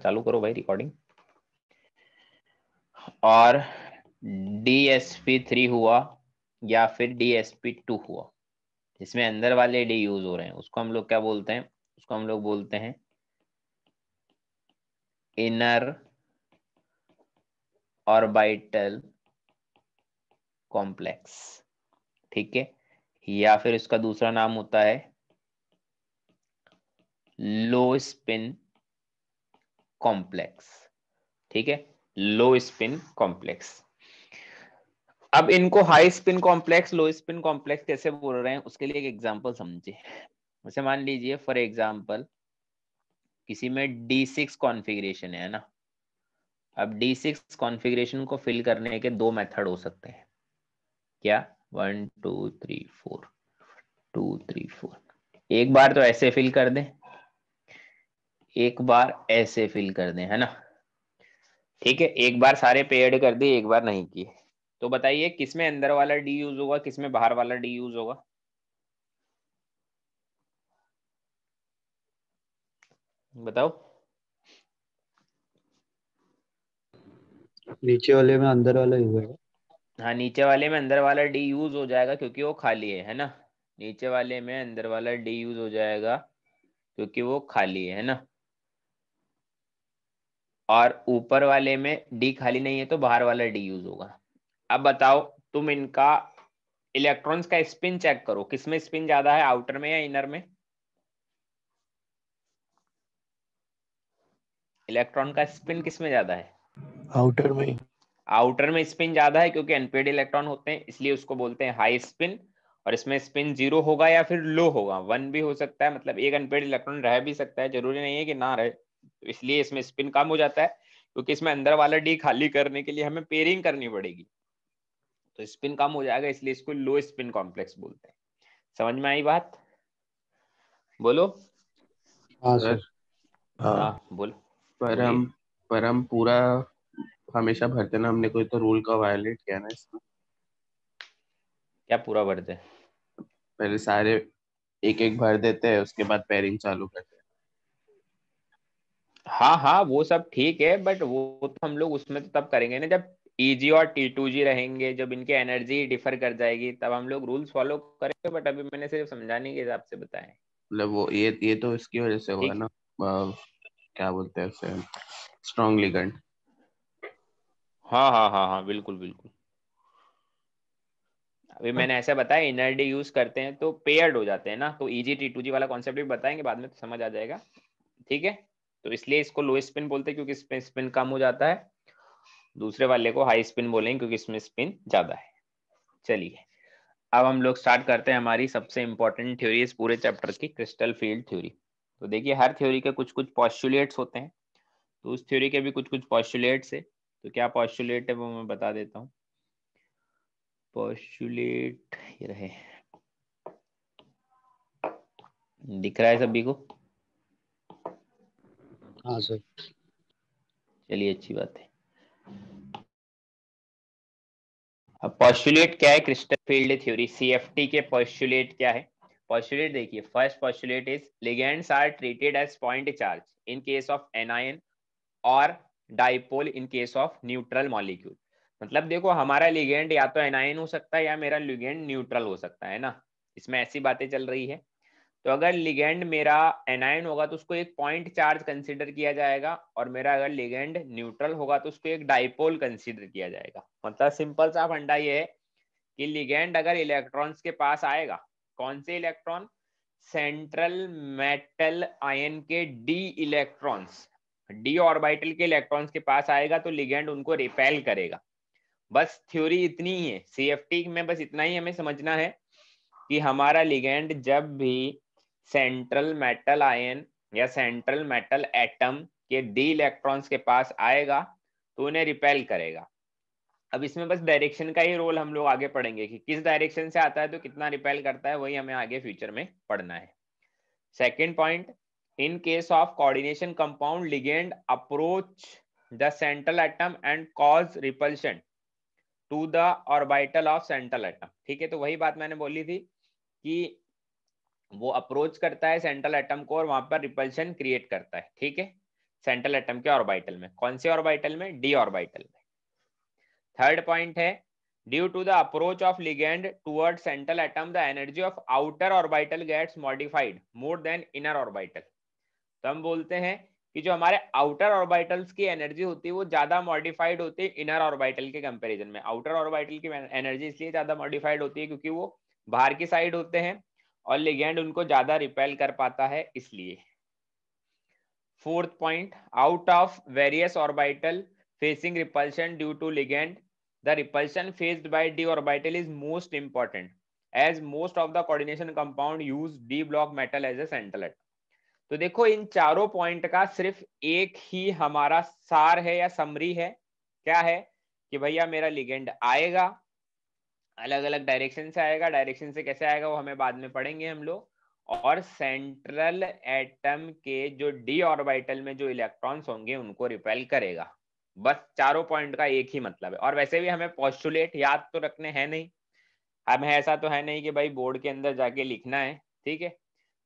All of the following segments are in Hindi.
चालू करो भाई रिकॉर्डिंग और डी थ्री हुआ या फिर डी टू हुआ जिसमें अंदर वाले डी यूज हो रहे हैं उसको हम लोग क्या बोलते हैं उसको हम लोग बोलते हैं इनर ऑर्बिटल कॉम्प्लेक्स ठीक है या फिर इसका दूसरा नाम होता है लो स्पिन कॉम्प्लेक्स ठीक है लो स्पिन कॉम्प्लेक्स अब इनको high spin complex low spin complex कैसे बोल रहे हैं उसके लिए एक एग्जांपल समझे उसे मान लीजिए फॉर एग्जांपल किसी में डी सिक्स कॉन्फिग्रेशन है ना अब डी सिक्स कॉन्फिग्रेशन को फिल करने के दो मेथड हो सकते हैं क्या one two three four two three four एक बार तो ऐसे फिल कर दें एक बार ऐसे फिल कर दें है ना ठीक है एक बार सारे पे एड कर दिए एक बार नहीं किए तो बताइए किसमें अंदर वाला डी यूज होगा किसमें बाहर वाला डी यूज होगा बताओ नीचे वाले में अंदर वाला यूज होगा हाँ नीचे वाले में अंदर वाला डी यूज हो जाएगा क्योंकि वो खाली है है ना नीचे वाले में अंदर वाला डी यूज हो जाएगा क्योंकि वो खाली है ना और ऊपर वाले में डी खाली नहीं है तो बाहर वाला डी यूज होगा अब बताओ तुम इनका इलेक्ट्रॉन्स का स्पिन चेक करो किसमें स्पिन ज्यादा है आउटर में या इनर में इलेक्ट्रॉन का स्पिन किसमें ज्यादा है आउटर में आउटर में स्पिन ज्यादा है क्योंकि अनपेड इलेक्ट्रॉन होते हैं इसलिए उसको बोलते हैं हाई स्पिन और इसमें स्पिन जीरो होगा या फिर लो होगा वन भी हो सकता है मतलब एक अनपेड इलेक्ट्रॉन रह भी सकता है जरूरी नहीं है कि ना रहे इसलिए इसमें स्पिन कम हो जाता है क्योंकि इसमें अंदर वाला डी खाली करने के लिए हमें पेयरिंग करनी पड़ेगी तो स्पिन कम हो जाएगा इसलिए इसको लो स्पिन कॉम्प्लेक्स बोलते हैं समझ में आई बात बोलो हाँ, सर हाँ। हाँ, बोलो पर हम पर हम पूरा हमेशा भरते ना हमने कोई तो रूल का वायलेट किया ना इसमें क्या पूरा भरते पहले सारे एक एक भर देते हैं उसके बाद पेयरिंग चालू करते हाँ हाँ वो सब ठीक है बट वो तो हम लोग उसमें तो तब करेंगे ना जब ईजी e और टी टू जी रहेंगे जब इनकी एनर्जी डिफर कर जाएगी तब हम लोग रूल्स फॉलो करेंगे बट अभी मैंने सिर्फ समझाने के हिसाब से बताया मतलब वो ये ये तो इसकी वजह से होगा ना आ, क्या बोलते हैं उसे स्ट्रॉन्ग लिगेंड हाँ हाँ हाँ हाँ बिल्कुल बिल्कुल अभी मैंने ऐसा बताया एनर्जी यूज करते हैं तो पेयर्ड हो जाते हैं ना तो ईजी टी टू जी वाला कॉन्सेप्ट भी बताएंगे बाद में तो समझ आ जाएगा ठीक है तो इसलिए इसको लो स्पिन बोलते हैं क्योंकि इसमें स्पिन कम हो जाता है दूसरे वाले को हाई स्पिन बोलेंगे क्योंकि इसमें स्पिन ज्यादा है चलिए अब हम लोग स्टार्ट करते हैं हमारी सबसे इंपॉर्टेंट थ्योरी इस पूरे चैप्टर की क्रिस्टल फील्ड थ्योरी तो देखिए हर थ्योरी के कुछ कुछ पॉस्टुलेट्स होते हैं तो उस थ्योरी के भी कुछ कुछ पॉस्टुलेट्स है तो क्या पॉस्टुलेट है वो मैं बता देता हूँ पॉस्टुलेट ये रहे दिख रहा है सभी को हाँ सर चलिए अच्छी बात है अब पॉस्टुलेट क्या है क्रिस्टल फील्ड थ्योरी सीएफटी के पॉस्टुलेट क्या है पॉस्टुलेट देखिए first postulate is ligands are treated as point charge in case of anion और dipole in case of neutral molecule मतलब देखो हमारा लिगेंड या तो एनायन हो सकता है या मेरा लिगेंड न्यूट्रल हो सकता है ना इसमें ऐसी बातें चल रही है तो अगर लिगेंड मेरा एनायन होगा तो उसको एक पॉइंट चार्ज कंसिडर किया जाएगा और मेरा अगर लिगेंड न्यूट्रल होगा तो उसको एक डाइपोल कंसिडर किया जाएगा मतलब सिंपल सा फंडा ये है कि लिगेंड अगर इलेक्ट्रॉन्स के पास आएगा कौन से इलेक्ट्रॉन सेंट्रल मेटल आयन के डी इलेक्ट्रॉन्स डी ऑर्बिटल के इलेक्ट्रॉन्स के पास आएगा तो लिगेंड उनको रिपेल करेगा बस थ्योरी इतनी ही है सी में बस इतना ही हमें समझना है कि हमारा लिगेंड जब भी सेंट्रल मेटल आयन या सेंट्रल मेटल एटम के डी इलेक्ट्रॉन्स के पास आएगा तो उन्हें रिपेल करेगा अब इसमें बस डायरेक्शन का ही रोल हम लोग आगे पढ़ेंगे कि किस डायरेक्शन से आता है तो कितना रिपेल करता है वही हमें आगे फ्यूचर में पढ़ना है second point in case of coordination compound ligand approach the central atom and cause repulsion to the orbital of central atom ठीक है तो वही बात मैंने बोली थी कि वो अप्रोच करता है सेंट्रल एटम को और वहां पर रिपल्शन क्रिएट करता है ठीक है सेंट्रल एटम के ऑर्बिटल में कौन से ऑर्बिटल में डी ऑर्बिटल में थर्ड पॉइंट है due to the approach of ligand toward central atom the energy of outer orbital gets modified more than inner orbital तो हम बोलते हैं कि जो हमारे आउटर ऑर्बिटल्स की एनर्जी होती है वो ज्यादा मॉडिफाइड होती है इनर ऑर्बिटल के कंपैरिजन में आउटर ऑर्बिटल की एनर्जी इसलिए ज्यादा मॉडिफाइड होती है क्योंकि वो बाहर की साइड होते हैं और लिगेंड उनको ज्यादा रिपेल कर पाता है इसलिए fourth point out of various orbital facing repulsion due to ligand the repulsion faced by D orbital is most important as most of the coordination compound use D block metal as a central तो देखो इन चारों पॉइंट का सिर्फ एक ही हमारा सार है या समरी है क्या है कि भैया मेरा लिगेंड आएगा अलग अलग डायरेक्शन से आएगा डायरेक्शन से कैसे आएगा वो हमें बाद में पढ़ेंगे हम लोग और सेंट्रल एटम के जो डी ऑर्बिटल में जो इलेक्ट्रॉन्स होंगे उनको रिपेल करेगा बस चारों पॉइंट का एक ही मतलब है और वैसे भी हमें पॉस्टुलेट याद तो रखने हैं नहीं हमें ऐसा तो है नहीं कि भाई बोर्ड के अंदर जाके लिखना है ठीक है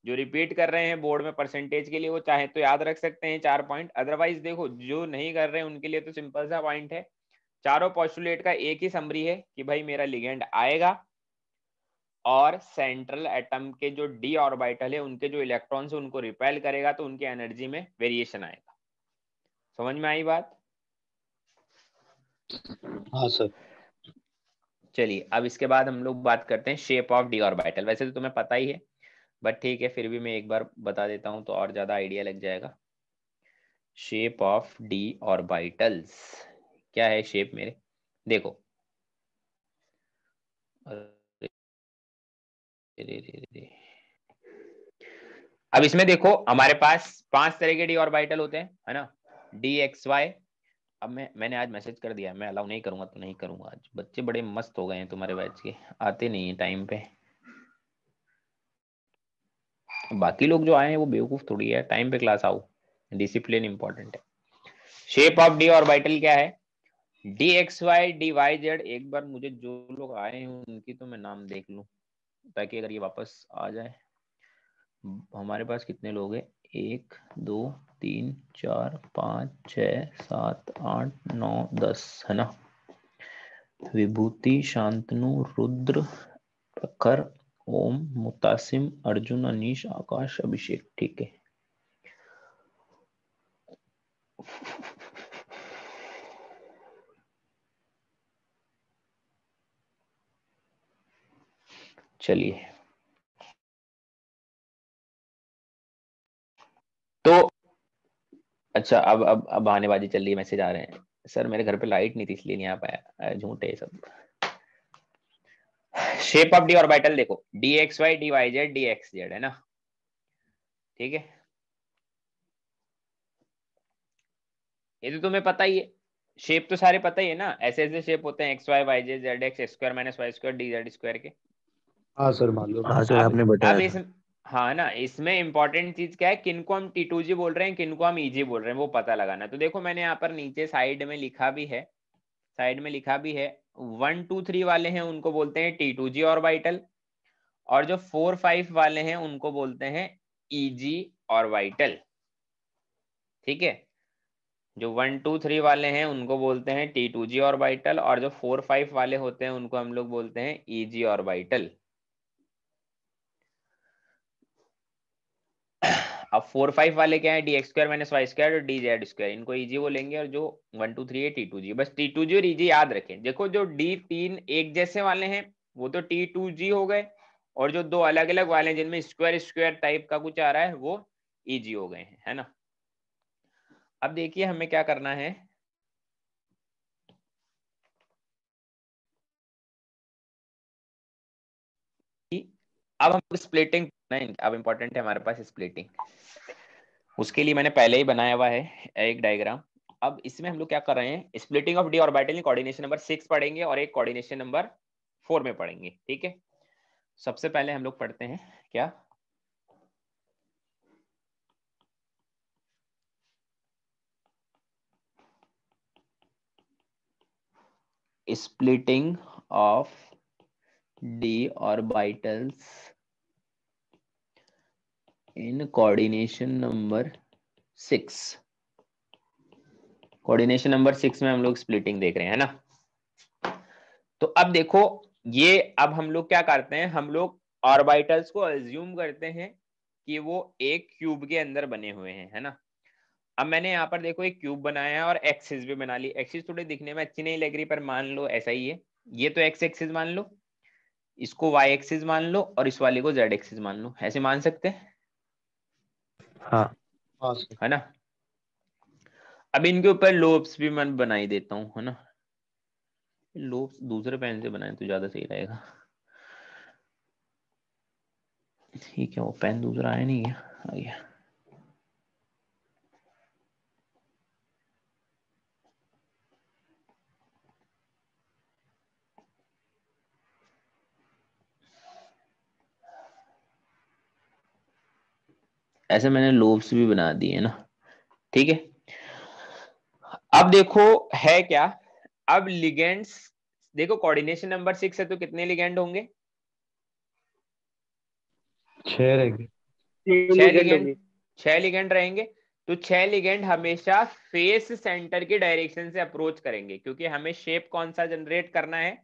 जो रिपीट कर रहे हैं बोर्ड में परसेंटेज के लिए वो चाहे तो याद रख सकते हैं चार पॉइंट अदरवाइज देखो जो नहीं कर रहे हैं उनके लिए तो सिंपल सा पॉइंट है चारों पॉस्टुलेट का एक ही समरी है कि भाई मेरा लिगेंड आएगा और सेंट्रल एटम के जो डी ऑर्बिटल है उनके जो इलेक्ट्रॉन्स उनको रिपेल करेगा तो उनकी एनर्जी में वेरिएशन आएगा समझ में आई बात हाँ सर चलिए अब इसके बाद हम लोग बात करते हैं शेप ऑफ डी ऑर्बिटल वैसे तो तुम्हें पता ही है बट ठीक है फिर भी मैं एक बार बता देता हूं तो और ज्यादा आइडिया लग जाएगा शेप ऑफ डी ऑर्बिटल्स क्या है शेप मेरे देखो अब इसमें देखो हमारे पास पांच तरह के डी ऑर्बिटल होते हैं है ना डी एक्स वाई अब मैं मैंने आज मैसेज कर दिया मैं अलाउ नहीं करूंगा तो नहीं करूंगा आज बच्चे बड़े मस्त हो गए हैं तुम्हारे बैच के आते नहीं है टाइम पे बाकी लोग जो आए हैं वो बेवकूफ थोड़ी है टाइम पे क्लास आओ डिसिप्लिन इंपॉर्टेंट है शेप ऑफ डी ऑर्बिटल क्या है D x Y D Y Z एक बार मुझे जो लोग आए हैं उनकी तो मैं नाम देख लू ताकि अगर ये वापस आ जाए हमारे पास कितने लोग हैं एक दो तीन चार पाँच छ सात आठ नौ दस है ना विभूति शांतनु रुद्र प्रखर ओम मुतासिम अर्जुन अनिश आकाश अभिषेक ठीक है चलिए तो अच्छा अब अब अब आनेबाजी चल रही है मैसेज आ रहे हैं सर मेरे घर पे लाइट नहीं थी इसलिए नहीं आ पाया झूठे सब शेप ऑफ डी ऑर्बिटल देखो D x Y D Y Z D X Z है ना ठीक है ये तो तुम्हें पता ही है शेप तो सारे पता ही है ना ऐसे ऐसे शेप होते हैं X Y Y Z Z X square minus Y square D Z square के हाँ सर मालूम हाँ, हाँ ना इसमें इम्पोर्टेंट चीज क्या है किनको हम टी टू जी बोल रहे हैं किनको हम ईजी e बोल रहे हैं वो पता लगाना तो देखो मैंने यहाँ पर नीचे साइड में लिखा भी है साइड में लिखा भी है वन टू थ्री वाले हैं उनको बोलते हैं टी टू जी और बाइटल और जो फोर फाइव वाले हैं उनको बोलते हैं ईजी e वाइटल ठीक है जो वन टू थ्री वाले हैं उनको बोलते हैं टी टू जी और वाइटल और जो फोर फाइव वाले होते हैं उनको हम लोग बोलते हैं ई जी वाइटल अब फोर फाइव वाले क्या है D x square minus Y square और डी जेड स्क्वायर इनको ईजी वो लेंगे और जो वन टू थ्री है टी टू जी बस टी टू जी और ईजी याद रखें देखो जो डी तीन एक जैसे वाले हैं वो तो टी टू जी हो गए और जो दो अलग अलग वाले हैं जिनमें स्क्वायर स्क्वायर टाइप का कुछ आ रहा है वो ईजी हो गए हैं है ना अब देखिए हमें क्या करना है अब हम स्प्लिटिंग अब इम्पोर्टेंट है हमारे पास स्प्लिटिंग उसके लिए मैंने पहले ही बनाया हुआ है एक डायग्राम अब इसमें हम लोग क्या कर रहे हैं splitting of D orbital coordination number six पढ़ेंगे और एक कोऑर्डिनेशन नंबर फोर में पढ़ेंगे ठीक है सबसे पहले हम लोग पढ़ते हैं क्या ऑफ डी और orbitals in coordination number six coordination number six में हम लोग स्प्लिटिंग देख रहे हैं ना तो अब देखो ये अब हम लोग क्या करते हैं हम लोग ऑर्बिटल्स को अज्यूम करते हैं कि वो एक क्यूब के अंदर बने हुए हैं है ना अब मैंने यहाँ पर देखो एक क्यूब बनाया है और एक्सिस भी बना ली एक्सिस थोड़ी दिखने में अच्छी नहीं लग रही पर मान लो ऐसा ही है ये तो एक्स एक्सिस मान लो इसको वाई एक्सिस मान लो और इस वाले को जेड एक्सिस मान लो ऐसे मान सकते हैं हाँ है ना अब इनके ऊपर लोब्स भी मैं बनाई देता हूँ है ना लोब्स दूसरे पेन से बनाए तो ज्यादा सही रहेगा ठीक है वो पेन दूसरा है नहीं है आ गया ऐसे मैंने लोब्स भी बना दिए ना ठीक है अब देखो है क्या अब लिगेंड्स देखो कोऑर्डिनेशन नंबर सिक्स है तो कितने लिगेंड होंगे छह रहेंगे छह लिगेंड छह लिगेंड रहेंगे तो छह लिगेंड हमेशा फेस सेंटर के डायरेक्शन से अप्रोच करेंगे क्योंकि हमें शेप कौन सा जनरेट करना है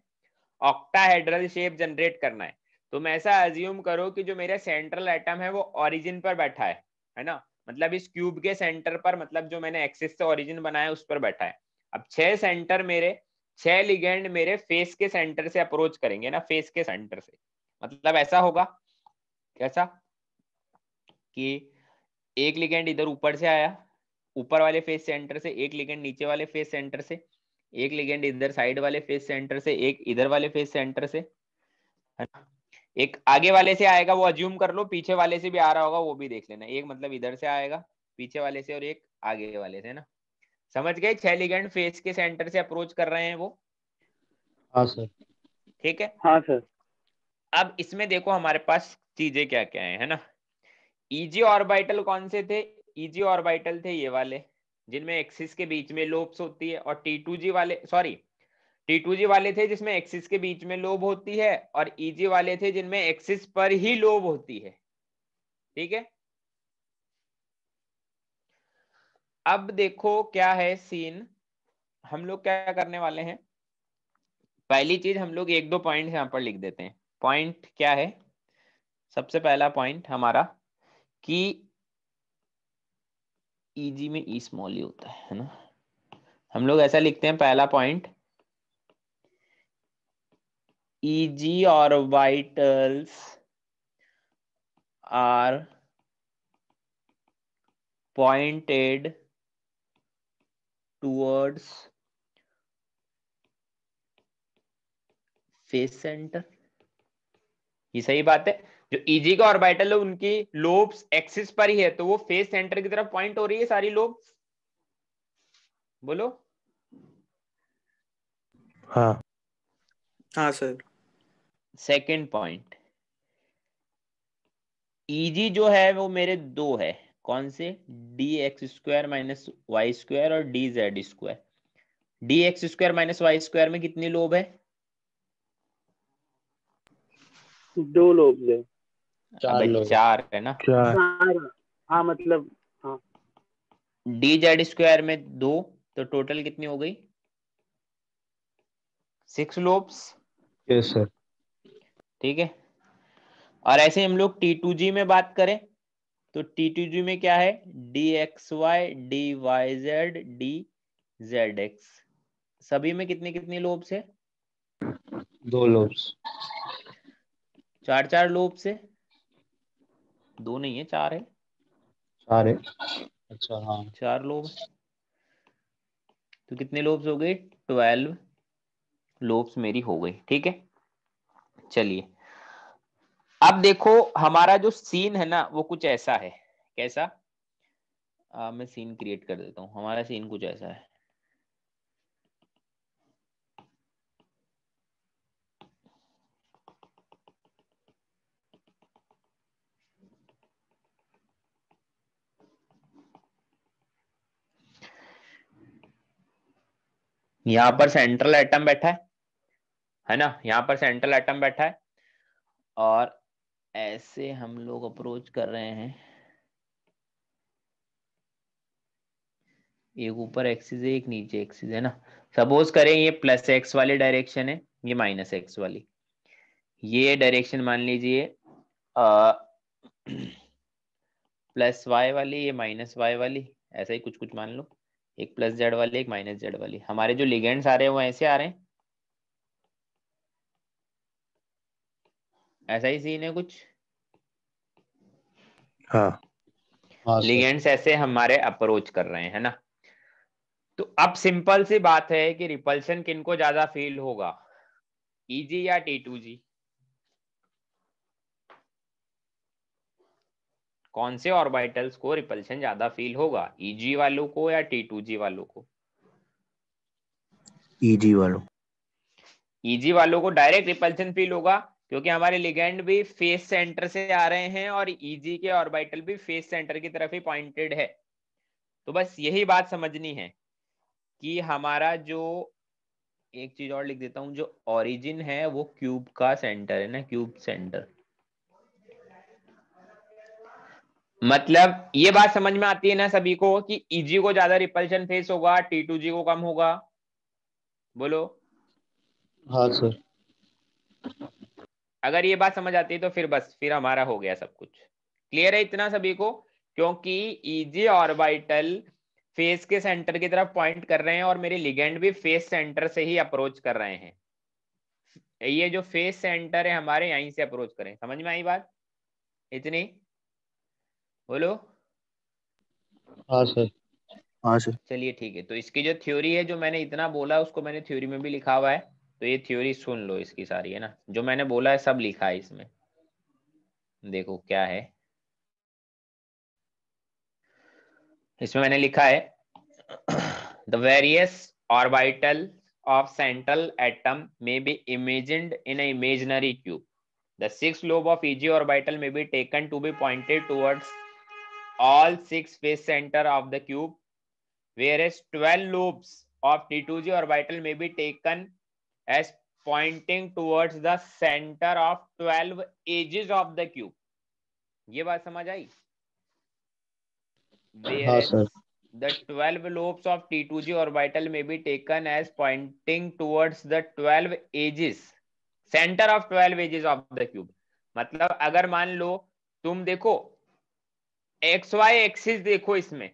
ऑक्टाहेड्रल शेप जनरेट करना है तुम ऐसा एज्यूम करो कि जो मेरा सेंट्रल एटम है वो ऑरिजिन पर बैठा है है ना मतलब इस क्यूब के सेंटर पर मतलब जो मैंने एक्सिस से ऑरिजिन बनाया उस पर बैठा है अब छह सेंटर मेरे छह लिगेंड मेरे फेस के सेंटर से अप्रोच करेंगे ना फेस के सेंटर से मतलब ऐसा होगा कैसा कि एक लिगेंड इधर ऊपर से आया ऊपर वाले फेस सेंटर से एक लिगेंड नीचे वाले फेस सेंटर से एक लिगेंड इधर साइड वाले फेस सेंटर से एक इधर वाले फेस सेंटर से है ना एक आगे वाले से आएगा वो अज्यूम कर लो पीछे वाले से भी आ रहा होगा वो भी देख लेना एक मतलब इधर से आएगा पीछे वाले से और एक आगे वाले से ना समझ गए छह लिगेंड फेस के सेंटर से अप्रोच कर रहे हैं वो हाँ सर ठीक है हाँ सर अब इसमें देखो हमारे पास चीजें क्या क्या है, है ना इजी ऑर्बिटल कौन से थे इजी ऑर्बिटल थे ये वाले जिनमें एक्सिस के बीच में लोब्स होती है और टी टू जी वाले सॉरी T2G वाले थे जिसमें एक्सिस के बीच में लोभ होती है और EG वाले थे जिनमें एक्सिस पर ही लोब होती है ठीक है अब देखो क्या है सीन हम लोग क्या करने वाले हैं पहली चीज हम लोग एक दो पॉइंट यहां पर लिख देते हैं पॉइंट क्या है सबसे पहला पॉइंट हमारा कि ईजी e में ई e स्मॉल ही होता है ना हम लोग ऐसा लिखते हैं पहला point eg vitals are pointed towards face center ये सही बात है जो इजी e का ऑर्बिटल है उनकी लोब्स एक्सिस पर ही है तो वो फेस सेंटर की तरफ पॉइंट हो रही है सारी लोब्स बोलो हाँ हाँ सर सेकेंड पॉइंट ईजी जो है वो मेरे दो है कौन से D x square minus Y square और D Z square D x square minus Y square में कितनी लोब है दो लोब है चार, लोग। चार है ना चार हाँ, हाँ मतलब डी जेड स्क्वायर में दो तो टोटल कितनी हो गई सिक्स लोब्स यस सर ठीक है और ऐसे हम लोग टी टू जी में बात करें तो टी टू जी में क्या है D x Y D Y Z D Z X सभी में कितने कितने लोब्स है दो लोब्स चार चार लोब्स है दो नहीं है चार है चार है अच्छा हाँ चार लोब तो कितने लोब्स हो गए ट्वेल्व लोब्स मेरी हो गई ठीक है चलिए अब देखो हमारा जो सीन है ना वो कुछ ऐसा है कैसा आ, मैं सीन क्रिएट कर देता हूँ हमारा सीन कुछ ऐसा है यहां पर सेंट्रल एटम बैठा है है ना यहाँ पर सेंट्रल एटम बैठा है और ऐसे हम लोग अप्रोच कर रहे हैं एक ऊपर एक्सिस है एक नीचे एक्सिस है ना सपोज करें ये प्लस एक्स वाली डायरेक्शन है ये माइनस एक्स वाली ये डायरेक्शन मान लीजिए प्लस वाई वाली ये माइनस वाई वाली ऐसा ही कुछ कुछ मान लो एक प्लस जेड वाली एक माइनस जेड वाली हमारे जो लिगेंड्स आ रहे हैं वो ऐसे आ रहे हैं ऐसा ही सीन है कुछ हाँ लिगेंड्स हाँ, ऐसे हमारे अप्रोच कर रहे हैं ना तो अब सिंपल सी बात है कि रिपल्शन किनको ज्यादा फील होगा ईजी e या टी टू जी कौन से ऑर्बिटल्स को रिपल्शन ज्यादा फील होगा ईजी e वालों को या टी टू जी वालों को ईजी e वालों ईजी वालों को डायरेक्ट रिपल्शन फील होगा क्योंकि हमारे लिगेंड भी फेस सेंटर से आ रहे हैं और ईजी e के ऑर्बिटल भी फेस सेंटर की तरफ ही पॉइंटेड है तो बस यही बात समझनी है कि हमारा जो एक चीज और लिख देता हूं जो ओरिजिन है वो क्यूब का सेंटर है ना क्यूब सेंटर मतलब ये बात समझ में आती है ना सभी को कि ईजी e को ज्यादा रिपल्शन फेस होगा टी टू जी को कम होगा बोलो हाँ सर अगर ये बात समझ आती है तो फिर बस फिर हमारा हो गया सब कुछ क्लियर है इतना सभी को क्योंकि ईजी ऑर्बिटल फेस के सेंटर की तरफ पॉइंट कर रहे हैं और मेरे लिगेंड भी फेस सेंटर से ही अप्रोच कर रहे हैं ये जो फेस सेंटर है हमारे यहीं से अप्रोच करें समझ में आई बात इतनी बोलो हाँ सर हाँ सर चलिए ठीक है तो इसकी जो थ्योरी है जो मैंने इतना बोला उसको मैंने थ्योरी में भी लिखा हुआ है तो ये थ्योरी सुन लो इसकी सारी है ना जो मैंने बोला है सब लिखा है इसमें देखो क्या है इसमें मैंने लिखा है the various orbital of central atom may be imagined in imaginary cube the six lobe of E G orbital may be taken to be pointed towards all six face center of the cube whereas twelve lobes of T two ji orbital may be taken as pointing towards the center of 12 edges of the cube ये बात समझ आई हाँ, sir. the 12 lobes of T2G orbital may be taken as pointing towards the 12 edges center of 12 edges of the cube मतलब अगर मान लो तुम देखो एक्स वाई एक्सिस देखो इसमें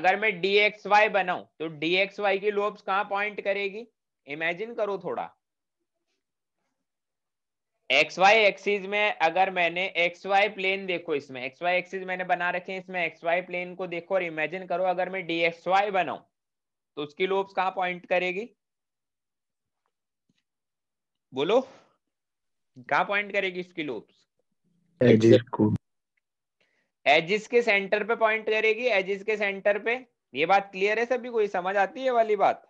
अगर मैं डी एक्स वाई बनाऊ तो डी एक्स वाई की लोब्स कहाँ पॉइंट करेगी इमेजिन करो थोड़ा एक्स वाई एक्सिस में अगर मैंने एक्स वाई प्लेन देखो इसमें एक्स वाई एक्सिस मैंने बना रखे हैं इसमें एक्स वाई प्लेन को देखो और इमेजिन करो अगर मैं डी एक्स वाई बनाऊ तो उसकी लोब्स कहाँ पॉइंट करेगी बोलो कहाँ पॉइंट करेगी उसकी लोब्स एजिस एजिस के सेंटर पे पॉइंट करेगी एजिस के सेंटर पे ये बात क्लियर है सभी को ये समझ आती है वाली बात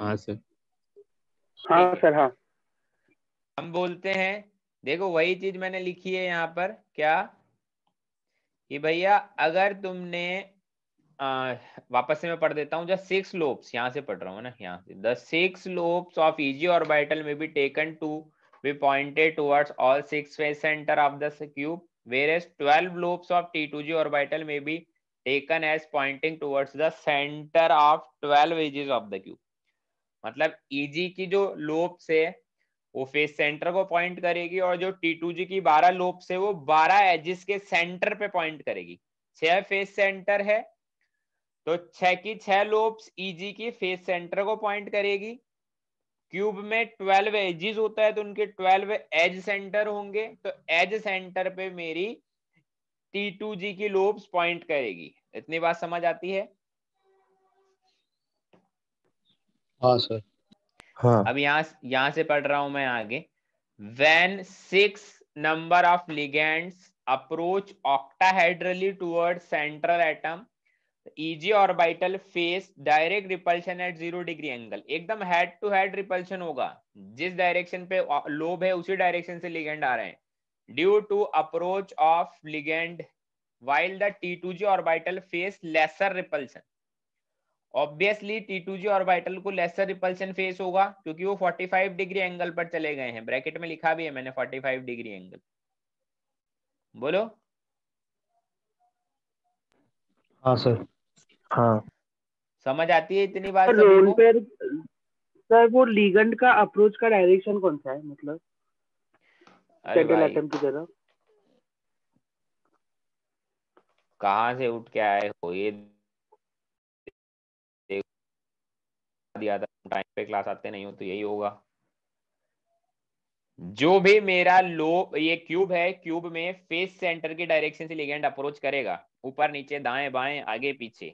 हाँ सर हाँ सर हाँ हम बोलते हैं देखो वही चीज मैंने लिखी है यहाँ पर क्या कि भैया अगर तुमने आ, वापस से मैं पढ़ देता हूँ जब सिक्स लोब्स यहाँ से पढ़ रहा हूँ ना यहाँ से the six lobes of E G orbital may be taken to be pointed towards all six face center of the cube whereas twelve lobes of T two G orbital may be taken as pointing towards the center of twelve edges of the cube मतलब ईजी e की जो लोप्स है वो फेस सेंटर को पॉइंट करेगी और जो टी टू जी की बारह लोप्स है वो बारह एजिस के सेंटर पे पॉइंट करेगी छह फेस सेंटर है तो छह की छह लोप्स ईजी e की फेस सेंटर को पॉइंट करेगी क्यूब में ट्वेल्व एजिस होता है तो उनके ट्वेल्व एज सेंटर होंगे तो एज सेंटर पे मेरी टी टू जी की लोब्स पॉइंट करेगी इतनी बात समझ आती है हाँ, हाँ। अब यहां यहाँ से पढ़ रहा हूं मैं आगे when six number of ligand approach octahedrally toward central atom E G orbital face direct repulsion at zero degree angle एकदम हेड टू हेड रिपल्शन होगा जिस डायरेक्शन पे लोब है उसी डायरेक्शन से लिगेंड आ रहे हैं due to approach of ligand while the T two ji orbital face lesser repulsion obviously T two ji orbital को लेसर रिपल्शन फेस होगा क्योंकि वो 45 डिग्री एंगल पर चले गए हैं ब्रैकेट में लिखा भी है मैंने 45 डिग्री एंगल बोलो हाँ सर हाँ समझ आती है इतनी बात रोल सर वो लीगेंड का अप्रोच का डायरेक्शन कौन सा है मतलब की तरफ से उठ के आए हो ये दिया था टाइम पे क्लास आते नहीं हो तो यही होगा जो भी मेरा लो ये क्यूब है क्यूब में फेस सेंटर की डायरेक्शन से लिगेंड अप्रोच करेगा ऊपर नीचे दाएं बाएं आगे पीछे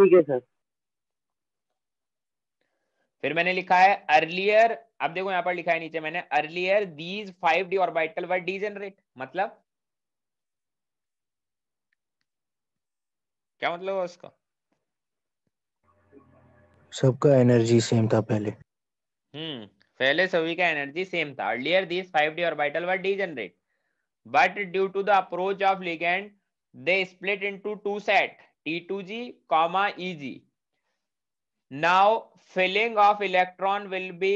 ठीक है सर फिर मैंने लिखा है अर्लियर अब देखो यहाँ पर लिखा है नीचे मैंने earlier these five d orbital were degenerate मतलब क्या मतलब है उसका सबका एनर्जी सेम था पहले हम्म पहले सभी का एनर्जी सेम था earlier this 5d orbital were degenerate but due to the approach of ligand they split into two set T2G, comma EG. Now filling of electron will be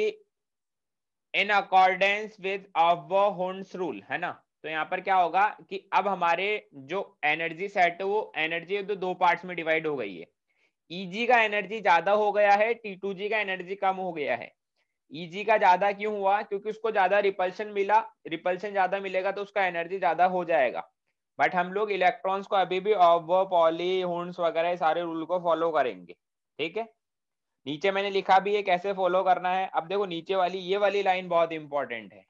in accordance with Abbo-Hund's rule, है ना? तो यहाँ पर क्या होगा कि अब हमारे जो एनर्जी सेट है वो एनर्जी तो दो पार्ट्स में डिवाइड हो गई है ईजी e का एनर्जी ज्यादा हो गया है टी टू जी का एनर्जी कम हो गया है ईजी e का ज्यादा क्यों हुआ क्योंकि उसको ज्यादा रिपल्शन मिला रिपल्शन ज्यादा मिलेगा तो उसका एनर्जी ज्यादा हो जाएगा बट हम लोग इलेक्ट्रॉन्स को अभी भी ऑब पॉली होन्स वगैरह सारे रूल को फॉलो करेंगे ठीक है नीचे मैंने लिखा भी है कैसे फॉलो करना है अब देखो नीचे वाली ये वाली लाइन बहुत इंपॉर्टेंट है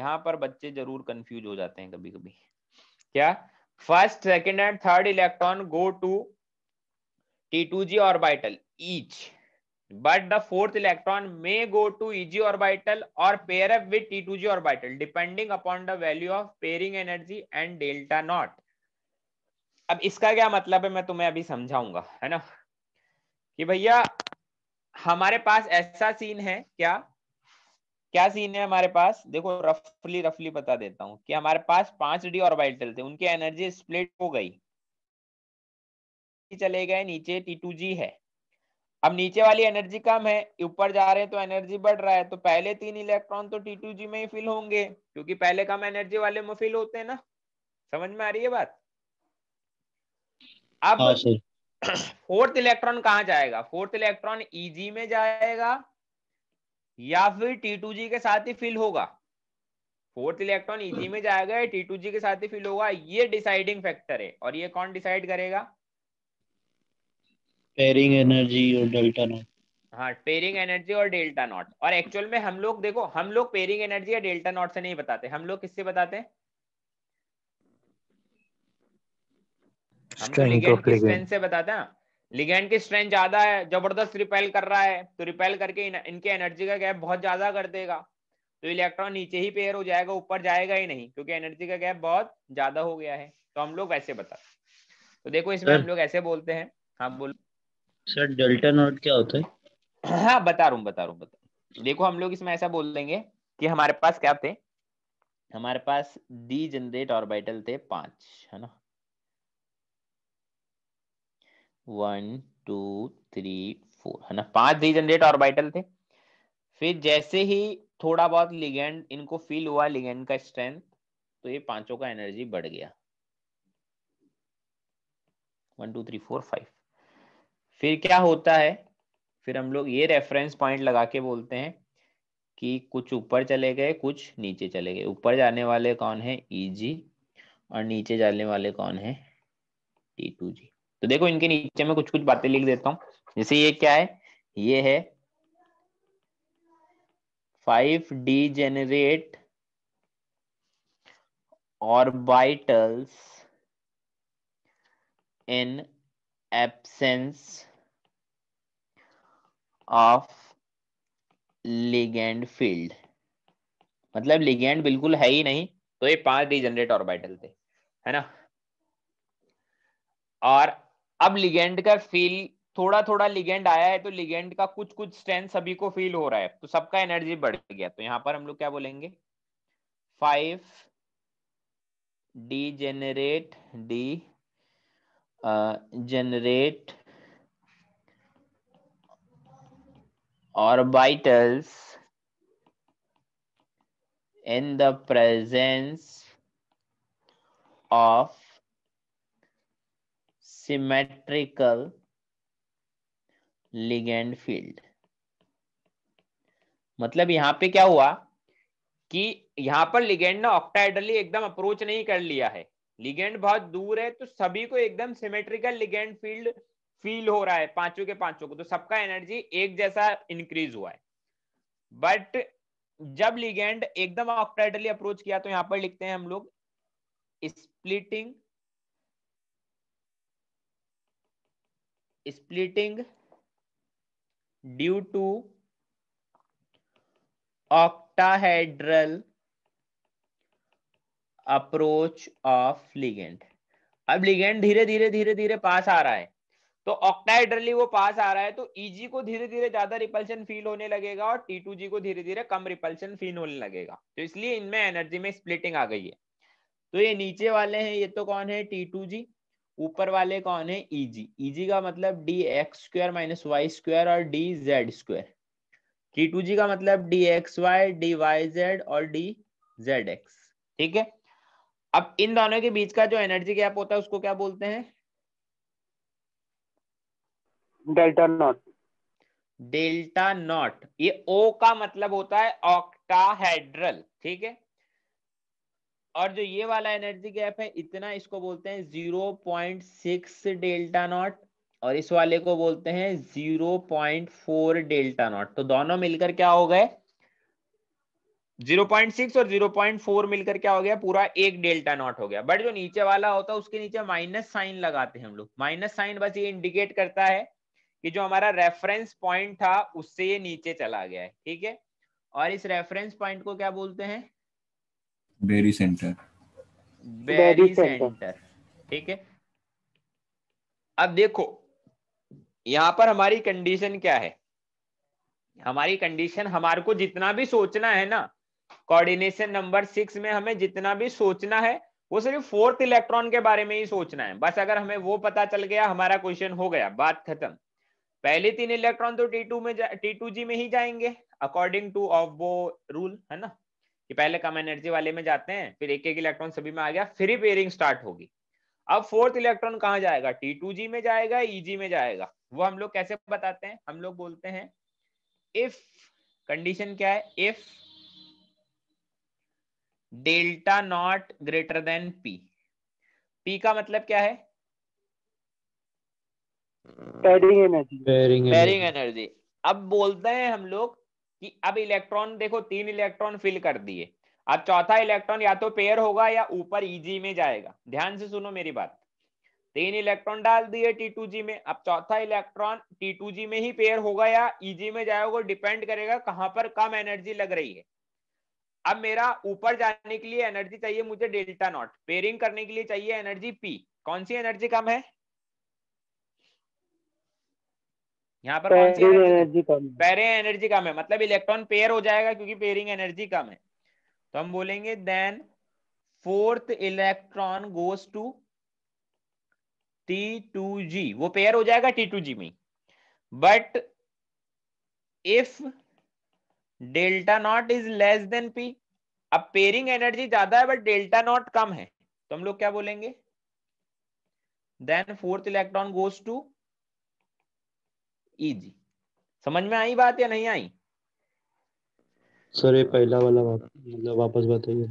यहाँ पर बच्चे जरूर कंफ्यूज हो जाते हैं कभी कभी क्या first second and third electron go to T2g orbital each. But the fourth electron may go to Eg orbital or pair up with T2g orbital depending upon the value of pairing energy and delta not. अब इसका क्या मतलब है मैं तुम्हें अभी समझाऊंगा है ना कि भैया हमारे पास ऐसा सीन है क्या क्या सीन है हमारे पास देखो रफली रफली बता देता हूँ कि हमारे पास पांच डी ऑर्बिटल थे उनकी एनर्जी स्प्लिट हो गई चले गए नीचे टी टू जी है अब नीचे वाली एनर्जी कम है ऊपर जा रहे हैं तो एनर्जी बढ़ रहा है तो पहले तीन इलेक्ट्रॉन तो टी टू जी में ही फिल होंगे क्योंकि पहले कम एनर्जी वाले में फिल होते हैं ना समझ में आ रही है बात अब फोर्थ हाँ, इलेक्ट्रॉन कहाँ जाएगा फोर्थ इलेक्ट्रॉन ईजी में जाएगा या फिर टी टू जी के साथ ही फिल होगा फोर्थ इलेक्ट्रॉन ईजी में जाएगा या टी टू जी के साथ ही फिल होगा ये डिसाइडिंग फैक्टर है और ये कौन डिसाइड करेगा पेयरिंग एनर्जी हाँ, और डेल्टा नॉट हाँ पेयरिंग एनर्जी और डेल्टा नॉट और एक्चुअल में हम लोग देखो हम लोग पेयरिंग एनर्जी या डेल्टा नॉट से नहीं बताते हम लोग किससे बताते हैं स्ट्रेंथ तो से बताते हैं लिगेंड हाँ। की स्ट्रेंथ ज्यादा है जबरदस्त रिपेल कर रहा है तो रिपेल करके इन, इनके एनर्जी का गैप बहुत ज्यादा कर देगा तो इलेक्ट्रॉन नीचे ही पेयर हो जाएगा ऊपर जाएगा ही नहीं क्योंकि एनर्जी का गैप बहुत ज्यादा हो गया है तो हम लोग वैसे बताते तो देखो इसमें हम लोग ऐसे बोलते हैं हाँ बोलो सर डेल्टा नॉट क्या होता है हाँ बता रू बता रहा बता देखो हम लोग इसमें ऐसा बोल देंगे कि हमारे पास क्या थे हमारे पास डी जनरेट ऑर्बिटल थे पांच है ना वन टू थ्री फोर है ना पांच डी जनरेट ऑर्बिटल थे फिर जैसे ही थोड़ा बहुत लिगेंड इनको फील हुआ लिगेंड का स्ट्रेंथ तो ये पांचों का एनर्जी बढ़ गया one two three four five फिर क्या होता है फिर हम लोग ये रेफरेंस पॉइंट लगा के बोलते हैं कि कुछ ऊपर चले गए कुछ नीचे चले गए ऊपर जाने वाले कौन है ई e जी और नीचे जाने वाले कौन है टी टू जी तो देखो इनके नीचे में कुछ कुछ बातें लिख देता हूं जैसे ये क्या है ये है five degenerate orbitals in absence of ligand field मतलब लिगेंड बिल्कुल है ही नहीं तो ये पांच डिजेनरेट ऑर्बिटल थे है ना और अब लिगेंड का फील थोड़ा थोड़ा लिगेंड आया है तो लिगेंड का कुछ कुछ स्ट्रेंथ सभी को फील हो रहा है तो सबका एनर्जी बढ़ गया तो यहाँ पर हम लोग क्या बोलेंगे five degenerate degenerate orbitals in the presence of symmetrical ligand field मतलब यहां पे क्या हुआ कि यहां पर लिगेंड ने ऑक्टाइडली एकदम अप्रोच नहीं कर लिया है लिगेंड बहुत दूर है तो सभी को एकदम सिमेट्रिकल लिगेंड फील्ड फील हो रहा है पांचों के पांचों को तो सबका एनर्जी एक जैसा इंक्रीज हुआ है बट जब लिगेंड एकदम ऑक्टाइडली अप्रोच किया तो यहां पर लिखते हैं हम लोग splitting splitting due to octahedral approach of ligand अब लिगेंड धीरे धीरे धीरे धीरे पास आ रहा है तो ऑक्टाइडरली वो पास आ रहा है तो ईजी e को धीरे धीरे ज्यादा रिपल्शन फील होने लगेगा और टी टू जी को धीरे धीरे कम रिपल्शन फील होने लगेगा तो इसलिए इनमें एनर्जी में स्प्लिटिंग आ गई है तो ये नीचे वाले हैं ये तो कौन है टी टू जी ऊपर वाले कौन है ईजी e ईजी e का मतलब d x square minus Y square और D Z square t two g का मतलब d x Y D Y z और डी जेड एक्स ठीक है अब इन दोनों के बीच का जो एनर्जी गैप होता है उसको क्या बोलते हैं डेल्टा नॉट डेल्टा नॉट ये ओ का मतलब होता है ऑक्टाहेड्रल ठीक है और जो ये वाला एनर्जी गैप है इतना इसको बोलते हैं zero point six delta naught और इस वाले को बोलते हैं zero point four delta naught तो दोनों मिलकर क्या हो गए जीरो पॉइंट सिक्स और जीरो पॉइंट फोर मिलकर क्या हो गया पूरा एक डेल्टा नॉट हो गया बट जो नीचे वाला होता है उसके नीचे माइनस साइन लगाते हैं हम लोग माइनस साइन बस ये इंडिकेट करता है कि जो हमारा रेफरेंस पॉइंट था उससे ये नीचे चला गया है ठीक है और इस रेफरेंस पॉइंट को क्या बोलते हैं बेरी सेंटर बेरी सेंटर ठीक है अब देखो यहां पर हमारी कंडीशन क्या है हमारी कंडीशन हमारे को जितना भी सोचना है ना कोऑर्डिनेशन नंबर सिक्स में हमें जितना भी सोचना है वो सिर्फ फोर्थ इलेक्ट्रॉन के बारे में ही सोचना है बस अगर हमें वो पता चल गया हमारा क्वेश्चन हो गया बात खत्म पहले तीन इलेक्ट्रॉन तो टी टू में टी टू जी में ही जाएंगे अकॉर्डिंग टू ऑफ वो रूल है ना कि पहले कम एनर्जी वाले में जाते हैं फिर एक एक इलेक्ट्रॉन सभी में आ गया फिर पेयरिंग स्टार्ट होगी अब फोर्थ इलेक्ट्रॉन कहाँ जाएगा टी टू जी में जाएगा ई e जी में जाएगा वो हम लोग कैसे बताते हैं हम लोग बोलते हैं इफ कंडीशन क्या है if delta naught greater than P P का मतलब क्या है पेरिंग एनर्जी पेरिंग एनर्जी अब बोलते हैं हम लोग कि अब इलेक्ट्रॉन देखो तीन इलेक्ट्रॉन फिल कर दिए अब चौथा इलेक्ट्रॉन या तो पेयर होगा या ऊपर ईजी e में जाएगा ध्यान से सुनो मेरी बात तीन इलेक्ट्रॉन डाल दिए टी टू जी में अब चौथा इलेक्ट्रॉन टी टू जी में ही पेयर होगा या ईजी e में जाएगा डिपेंड करेगा कहां पर कम एनर्जी लग रही है अब मेरा ऊपर जाने के लिए एनर्जी चाहिए मुझे डेल्टा नॉट पेयरिंग करने के लिए चाहिए एनर्जी पी कौन सी एनर्जी कम है यहाँ पर कौन सी एनर्जी कम है पेरिंग एनर्जी कम है मतलब इलेक्ट्रॉन पेयर हो जाएगा क्योंकि पेयरिंग एनर्जी कम है तो हम बोलेंगे then fourth electron goes to t two g वो पेयर हो जाएगा टी टू जी में but if delta naught is less than P अब पेयरिंग एनर्जी ज्यादा है बट डेल्टा नॉट कम है तो हम लोग क्या बोलेंगे then fourth electron goes to e g समझ में आई बात या नहीं आई सर ये पहला वाला बात मतलब वापस बताइए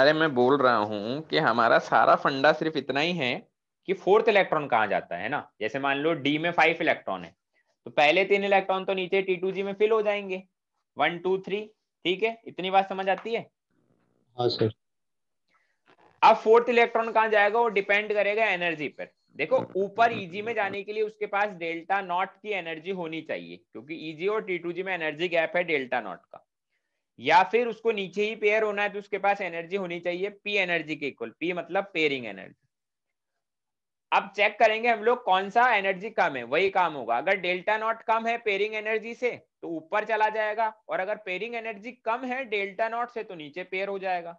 अरे मैं बोल रहा हूं कि हमारा सारा फंडा सिर्फ इतना ही है कि फोर्थ इलेक्ट्रॉन कहाँ जाता है ना जैसे मान लो डी में फाइव इलेक्ट्रॉन है तो पहले तीन इलेक्ट्रॉन तो नीचे टी टू जी में फिल हो जाएंगे वन टू थ्री ठीक है इतनी बात समझ आती है हाँ सर अब फोर्थ इलेक्ट्रॉन कहाँ जाएगा वो डिपेंड करेगा एनर्जी पर देखो हम्म, ऊपर ईजी हम्म, e हम्म, में जाने के लिए उसके पास डेल्टा नॉट की एनर्जी होनी चाहिए क्योंकि ईजी e और टी टू जी में एनर्जी गैप है डेल्टा नॉट का या फिर उसको नीचे ही पेयर होना है तो उसके पास एनर्जी होनी चाहिए पी एनर्जी के इक्वल पी मतलब पेयरिंग एनर्जी अब चेक करेंगे हम लोग कौन सा एनर्जी कम है वही काम होगा अगर डेल्टा नॉट कम है पेयरिंग एनर्जी से तो ऊपर चला जाएगा और अगर पेयरिंग एनर्जी कम है डेल्टा नॉट से तो नीचे पेयर हो जाएगा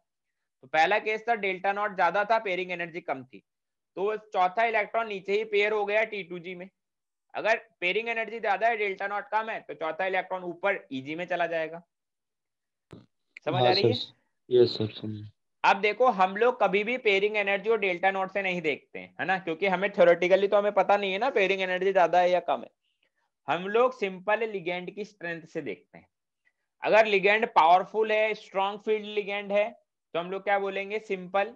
तो पहला केस था डेल्टा नॉट ज्यादा था पेयरिंग एनर्जी कम थी तो चौथा इलेक्ट्रॉन नीचे ही पेयर हो गया टी में अगर पेयरिंग एनर्जी ज्यादा है डेल्टा नॉट कम है तो चौथा इलेक्ट्रॉन ऊपर ईजी e में चला जाएगा समझ आ हाँ, रही है अब देखो हम लोग कभी भी पेयरिंग एनर्जी और डेल्टा नॉट से नहीं देखते हैं है ना क्योंकि हमें थ्योरेटिकली तो हमें पता नहीं है ना पेयरिंग एनर्जी ज्यादा है या कम है हम लोग सिंपल लिगेंड की स्ट्रेंथ से देखते हैं अगर लिगेंड पावरफुल है स्ट्रॉन्ग फील्ड लिगेंड है तो हम लोग क्या बोलेंगे सिंपल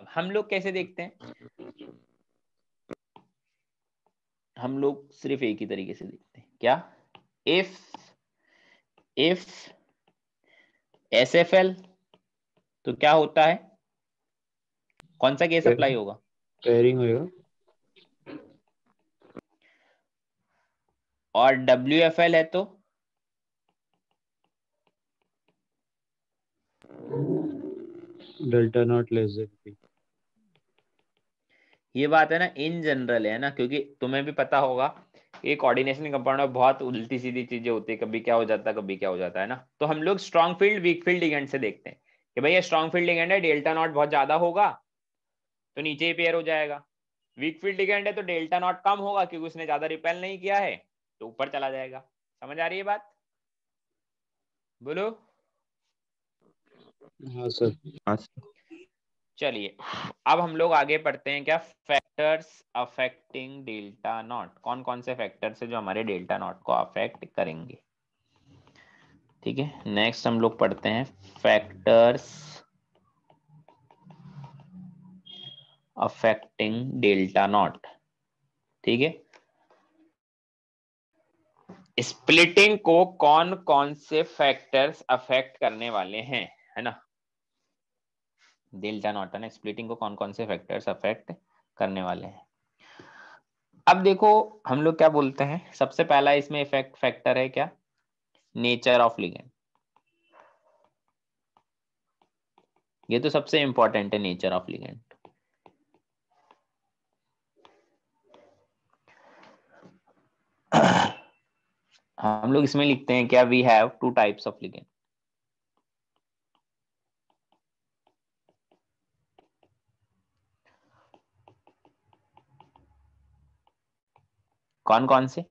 अब हम लोग कैसे देखते हैं हम लोग सिर्फ एक ही तरीके से देखते हैं क्या if if S F L तो क्या होता है कौन सा केस अप्लाई होगा पेयरिंग होगा और डब्ल्यू एफ एल है तो delta naught less than P ये बात है ना इन जनरल है ना क्योंकि तुम्हें भी पता होगा ये कोऑर्डिनेशन कंपाउंड में बहुत उल्टी सीधी चीजें होती है कभी क्या हो जाता है कभी क्या हो जाता है ना तो हम लोग strong field weak field ligand से देखते हैं कि भाई ये स्ट्रॉन्ग फील्ड इगेंट है डेल्टा नॉट बहुत ज्यादा होगा तो नीचे ही पेयर हो जाएगा वीक फील्ड इगेंट है तो डेल्टा नॉट कम होगा क्योंकि उसने ज्यादा रिपेल नहीं किया है तो ऊपर चला जाएगा समझ आ रही है बात बोलो हाँ सर हाँ सर चलिए अब हम लोग आगे पढ़ते हैं क्या फैक्टर्स अफेक्टिंग डेल्टा नॉट कौन कौन से फैक्टर्स है जो हमारे डेल्टा नॉट को अफेक्ट करेंगे ठीक है नेक्स्ट हम लोग पढ़ते हैं फैक्टर्स अफेक्टिंग डेल्टा नॉट ठीक है स्प्लिटिंग को कौन कौन से फैक्टर्स अफेक्ट करने वाले हैं है ना डेल्टा नॉटन स्प्लिटिंग को कौन कौन से फैक्टर्स अफेक्ट करने वाले हैं अब देखो हम लोग क्या बोलते हैं सबसे पहला इसमें इफेक्ट फैक्टर है क्या नेचर ऑफ लिगेंड ये तो सबसे इंपॉर्टेंट है नेचर ऑफ लिगेंड हम लोग इसमें लिखते हैं क्या we have two types of ligand कौन कौन से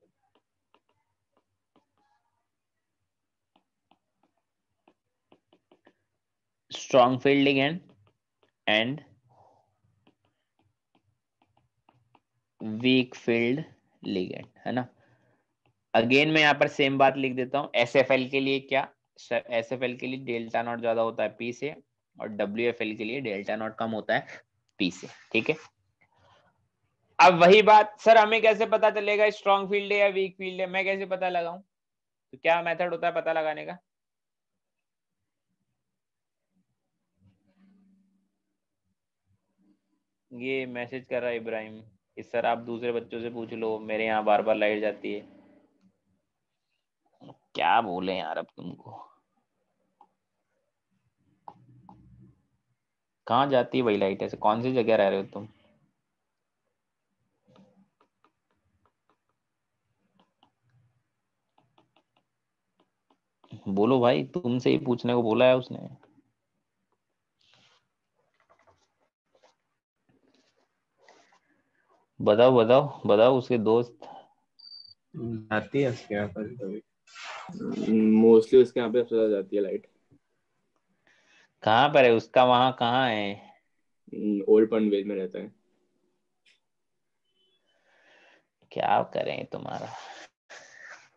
strong field ligand and weak field ligand है ना अगेन मैं यहां पर सेम बात लिख देता हूं एस एफ एल के लिए क्या एस एफ एल के लिए डेल्टा नॉट ज्यादा होता है पी से और डब्ल्यू एफ एल के लिए डेल्टा नॉट कम होता है पी से ठीक है अब वही बात सर हमें कैसे पता चलेगा स्ट्रॉन्ग फील्ड है या वीक फील्ड है मैं कैसे पता लगाऊं तो क्या मेथड होता है पता लगाने का ये मैसेज कर रहा है इब्राहिम कि सर आप दूसरे बच्चों से पूछ लो मेरे यहाँ बार बार लाइट जाती है क्या बोले यार अब तुमको कहाँ जाती है भाई लाइट ऐसे कौन सी जगह रह रहे हो तुम बोलो भाई तुमसे ही पूछने को बोला है उसने बताओ बताओ बताओ उसके दोस्त जाती है उसके यहाँ पर मोस्टली उसके यहाँ पे सबसे जाती है लाइट कहाँ पर है उसका वहाँ कहाँ है ओल्ड hmm, पनवेल में रहता है क्या करें तुम्हारा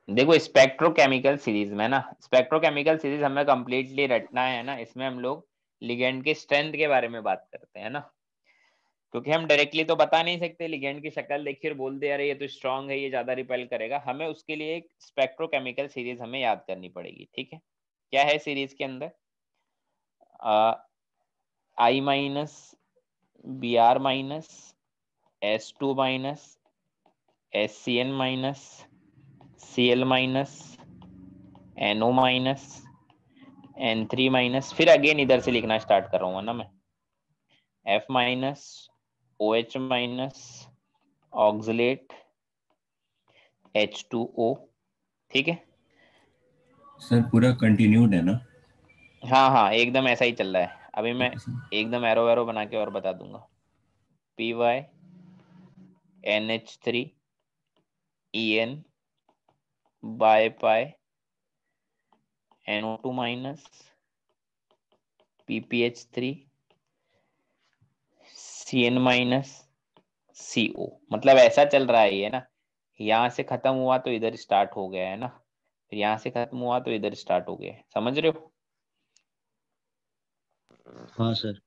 देखो स्पेक्ट्रोकेमिकल सीरीज में ना स्पेक्ट्रोकेमिकल सीरीज हमें कंप्लीटली रटना है ना इसमें हम लोग लिगेंड की स्ट्रेंथ के बारे में बात करते हैं ना क्योंकि हम डायरेक्टली तो बता नहीं सकते लिगेंड की शक्ल देखिए बोल दे अरे ये तो स्ट्रांग है ये ज्यादा रिपेल करेगा हमें उसके लिए एक स्पेक्ट्रोकेमिकल सीरीज हमें याद करनी पड़ेगी ठीक है क्या है सीरीज के अंदर I minus B r minus S two minus S C N minus C l minus N O minus N three minus फिर अगेन इधर से लिखना स्टार्ट कर रहा हूँ ना मैं F minus O H minus oxalate H two O ठीक है सर पूरा कंटिन्यूड है ना हाँ हाँ एकदम ऐसा ही चल रहा है अभी मैं एकदम एरो एरो बना के और बता दूंगा p y N H three e n bipy NO2 minus PPH3 CN minus CO मतलब ऐसा चल रहा है ये ना यहाँ से खत्म हुआ तो इधर स्टार्ट हो गया है ना फिर यहाँ से खत्म हुआ तो इधर स्टार्ट हो गया समझ रहे हो हाँ सर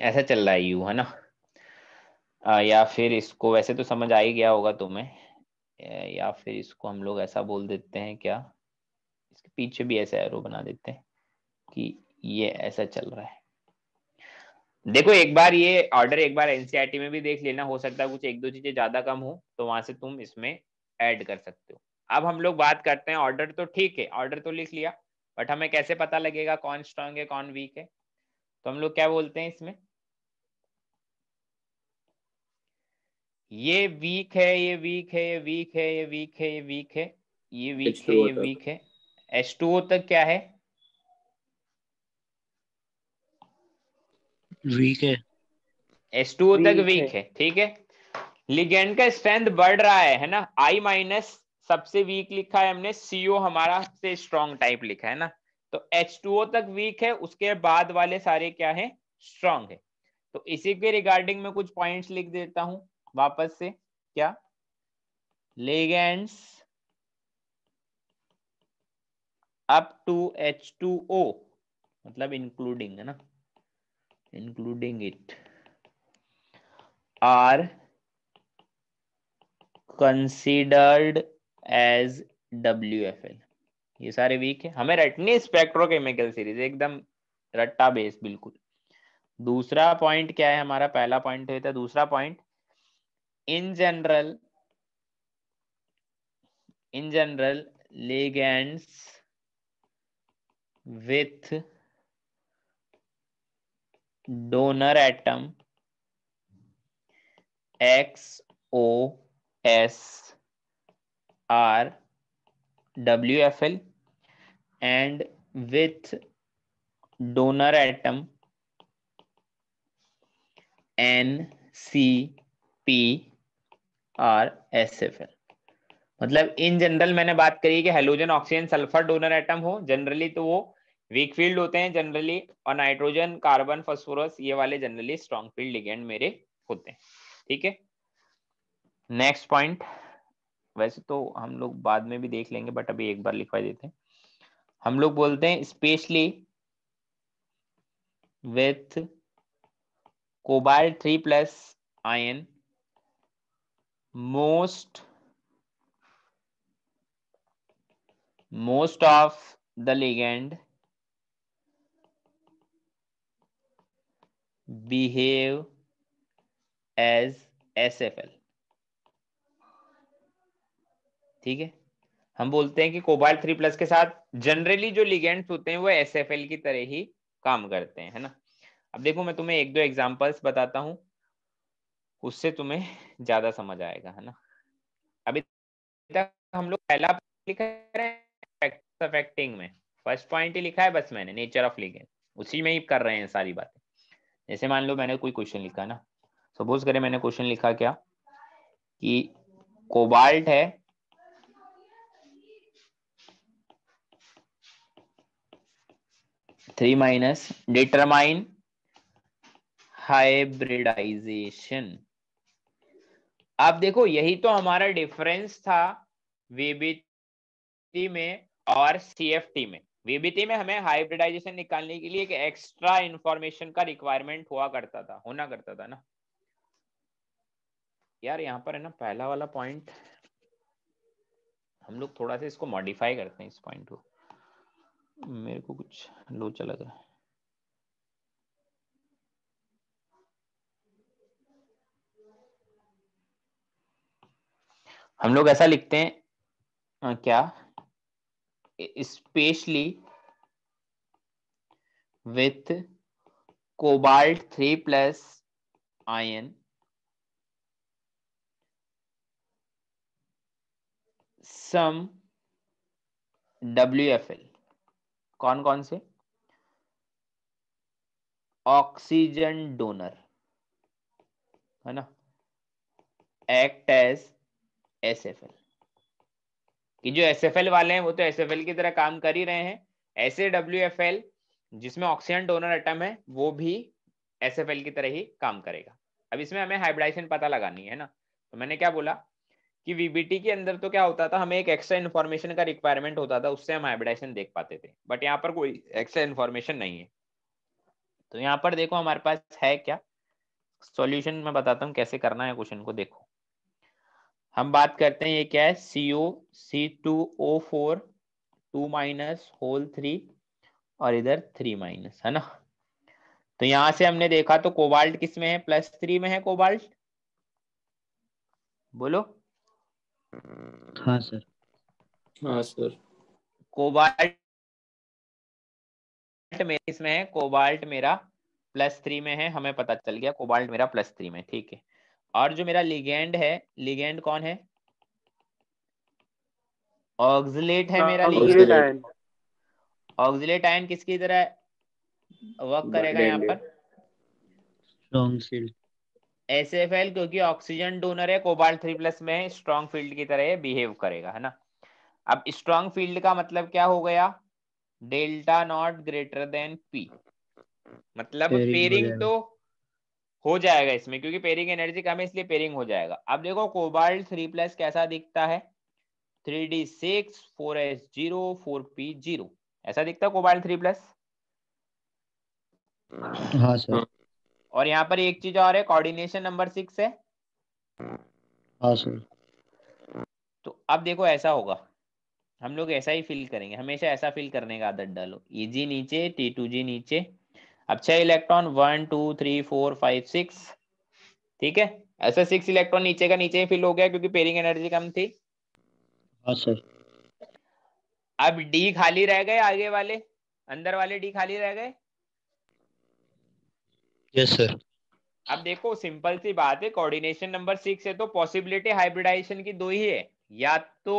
ऐसा चल रहा है यू है ना आ, या फिर इसको वैसे तो समझ आ ही गया होगा तुम्हें या फिर इसको हम लोग ऐसा बोल देते हैं क्या इसके पीछे भी ऐसा एरो बना देते हैं कि ये ऐसा चल रहा है देखो एक बार ये ऑर्डर एक बार एनसीईआरटी e में भी देख लेना हो सकता है कुछ एक दो चीजें ज्यादा कम हो तो वहां से तुम इसमें ऐड कर सकते हो अब हम लोग बात करते हैं ऑर्डर तो ठीक है ऑर्डर तो लिख लिया बट हमें कैसे पता लगेगा कौन स्ट्रांग है कौन वीक है तो हम लोग क्या बोलते हैं इसमें ये वीक है ये वीक है ये वीक है ये वीक है ये वीक है ये वीक है ये वीक है एच टू तक क्या है वीक है एच टू तक वीक है ठीक है लिगेंड का स्ट्रेंथ बढ़ रहा है है ना आई माइनस सबसे वीक लिखा है हमने सीओ हमारा से स्ट्रॉन्ग टाइप लिखा है ना तो एच टू तक वीक है उसके बाद वाले सारे क्या है स्ट्रॉन्ग है तो इसी के रिगार्डिंग में कुछ पॉइंट्स लिख देता हूँ वापस से क्या ligands up to H two O मतलब इंक्लूडिंग है ना including it are considered as W F L ये सारे वीक है हमें रटनी स्पेक्ट्रोकेमिकल सीरीज एकदम रट्टा बेस बिल्कुल दूसरा पॉइंट क्या है हमारा पहला पॉइंट है था तो दूसरा point in general in general ligands with donor atom XOS WFL and with donor atom NCP are S F L मतलब इन जनरल मैंने बात करी कि halogen oxygen sulphur donor atom हो जनरली तो वो वीक फील्ड होते हैं जनरली और नाइट्रोजन कार्बन फॉस्फोरस ये वाले जनरली स्ट्रॉन्ग फील्ड लिगेंड मेरे होते हैं ठीक है नेक्स्ट पॉइंट वैसे तो हम लोग बाद में भी देख लेंगे बट अभी एक बार लिखवा देते हैं हम लोग बोलते हैं specially with cobalt three plus ion most most of the ligand behave as sfl ठीक है हम बोलते हैं कि कोबाल थ्री प्लस के साथ जनरली जो लिगेंड्स होते हैं वो एस की तरह ही काम करते हैं है ना अब देखो मैं तुम्हें एक दो एग्जांपल्स बताता हूं उससे तुम्हें ज्यादा समझ आएगा है ना अभी तक हम लोग पहला हैं अफेक्टिंग में फर्स्ट पॉइंट ही लिखा है बस मैंने नेचर ऑफ लिगेंड उसी में ही कर रहे हैं सारी बातें जैसे मान लो मैंने कोई क्वेश्चन लिखा ना सपोज करें मैंने क्वेश्चन लिखा क्या कि कोबाल्ट है थ्री माइनस डिटरमाइन हाइब्रिडाइजेशन आप देखो यही तो हमारा डिफरेंस था वीबीटी में और सीएफटी में वीबीटी में हमें हाइब्रिडाइजेशन निकालने के लिए एक एक्स्ट्रा इंफॉर्मेशन का रिक्वायरमेंट हुआ करता था होना करता था ना यार यहाँ पर है ना पहला वाला पॉइंट हम लोग थोड़ा सा इसको मॉडिफाई करते हैं इस पॉइंट को मेरे को कुछ लोचा लग रहा है हम लोग ऐसा लिखते हैं क्या specially with cobalt three plus ion some W कौन कौन से ऑक्सीजन डोनर है ना act as S F L कि जो एस एफ एल वाले हैं वो तो एस एफ एल की तरह काम कर ही रहे हैं ऐसे डब्ल्यू एफ एल जिसमें ऑक्सीजन डोनर एटम है वो भी एस एफ एल की तरह ही काम करेगा अब इसमें हमें हाइब्रिडाइजेशन पता लगानी है ना तो मैंने क्या बोला कि वीबीटी के अंदर तो क्या होता था हमें एक एक्स्ट्रा इन्फॉर्मेशन का रिक्वायरमेंट होता था उससे हम हाइब्रिडाइजेशन देख पाते थे बट यहाँ पर कोई एक्स्ट्रा इन्फॉर्मेशन नहीं है तो यहाँ पर देखो हमारे पास है क्या सॉल्यूशन मैं बताता हूँ कैसे करना है क्वेश्चन को देखो हम बात करते हैं ये क्या है C O C two O four two minus whole three और इधर थ्री माइनस है ना तो यहां से हमने देखा तो कोबाल्ट किस में है प्लस थ्री में है कोबाल्ट बोलो हाँ सर हाँ सर कोबाल्ट में इसमें है कोबाल्ट मेरा प्लस थ्री में है हमें पता चल गया कोबाल्ट मेरा प्लस थ्री में ठीक है और जो मेरा लिगेंड है लिगेंड कौन है ऑक्सिलेट है हाँ, मेरा लिगेंड ऑक्सिलेट आयन किसकी तरह वर्क करेगा यहाँ पर strong field S F L क्योंकि ऑक्सीजन डोनर है कोबाल थ्री प्लस में स्ट्रॉन्ग फील्ड की तरह बिहेव करेगा है ना अब स्ट्रॉन्ग फील्ड का मतलब क्या हो गया delta naught greater than P मतलब पेरिंग तो हो जाएगा इसमें क्योंकि पेरिंग एनर्जी कम है इसलिए पेरिंग हो जाएगा अब देखो कोबाल्ट थ्री प्लस कैसा दिखता है three d six four s zero four p zero ऐसा दिखता है कोबाल्ट थ्री प्लस हाँ सर हाँ। और यहाँ पर एक चीज और है कोऑर्डिनेशन नंबर सिक्स है हाँ सर तो अब देखो ऐसा होगा हम लोग ऐसा ही फील करेंगे हमेशा ऐसा फील करने का आदत डालो ई e जी नीचे टी टू जी नीचे अब छह electron one two three four five six ठीक है ऐसे सिक्स इलेक्ट्रॉन नीचे का नीचे ही फिल हो गया क्योंकि पेरिंग एनर्जी कम थी सर हाँ, अब डी खाली रह गए आगे वाले अंदर वाले डी खाली रह गए यस सर अब देखो सिंपल सी बात है कोऑर्डिनेशन नंबर सिक्स है तो पॉसिबिलिटी हाइब्रिडाइजेशन की दो ही है या तो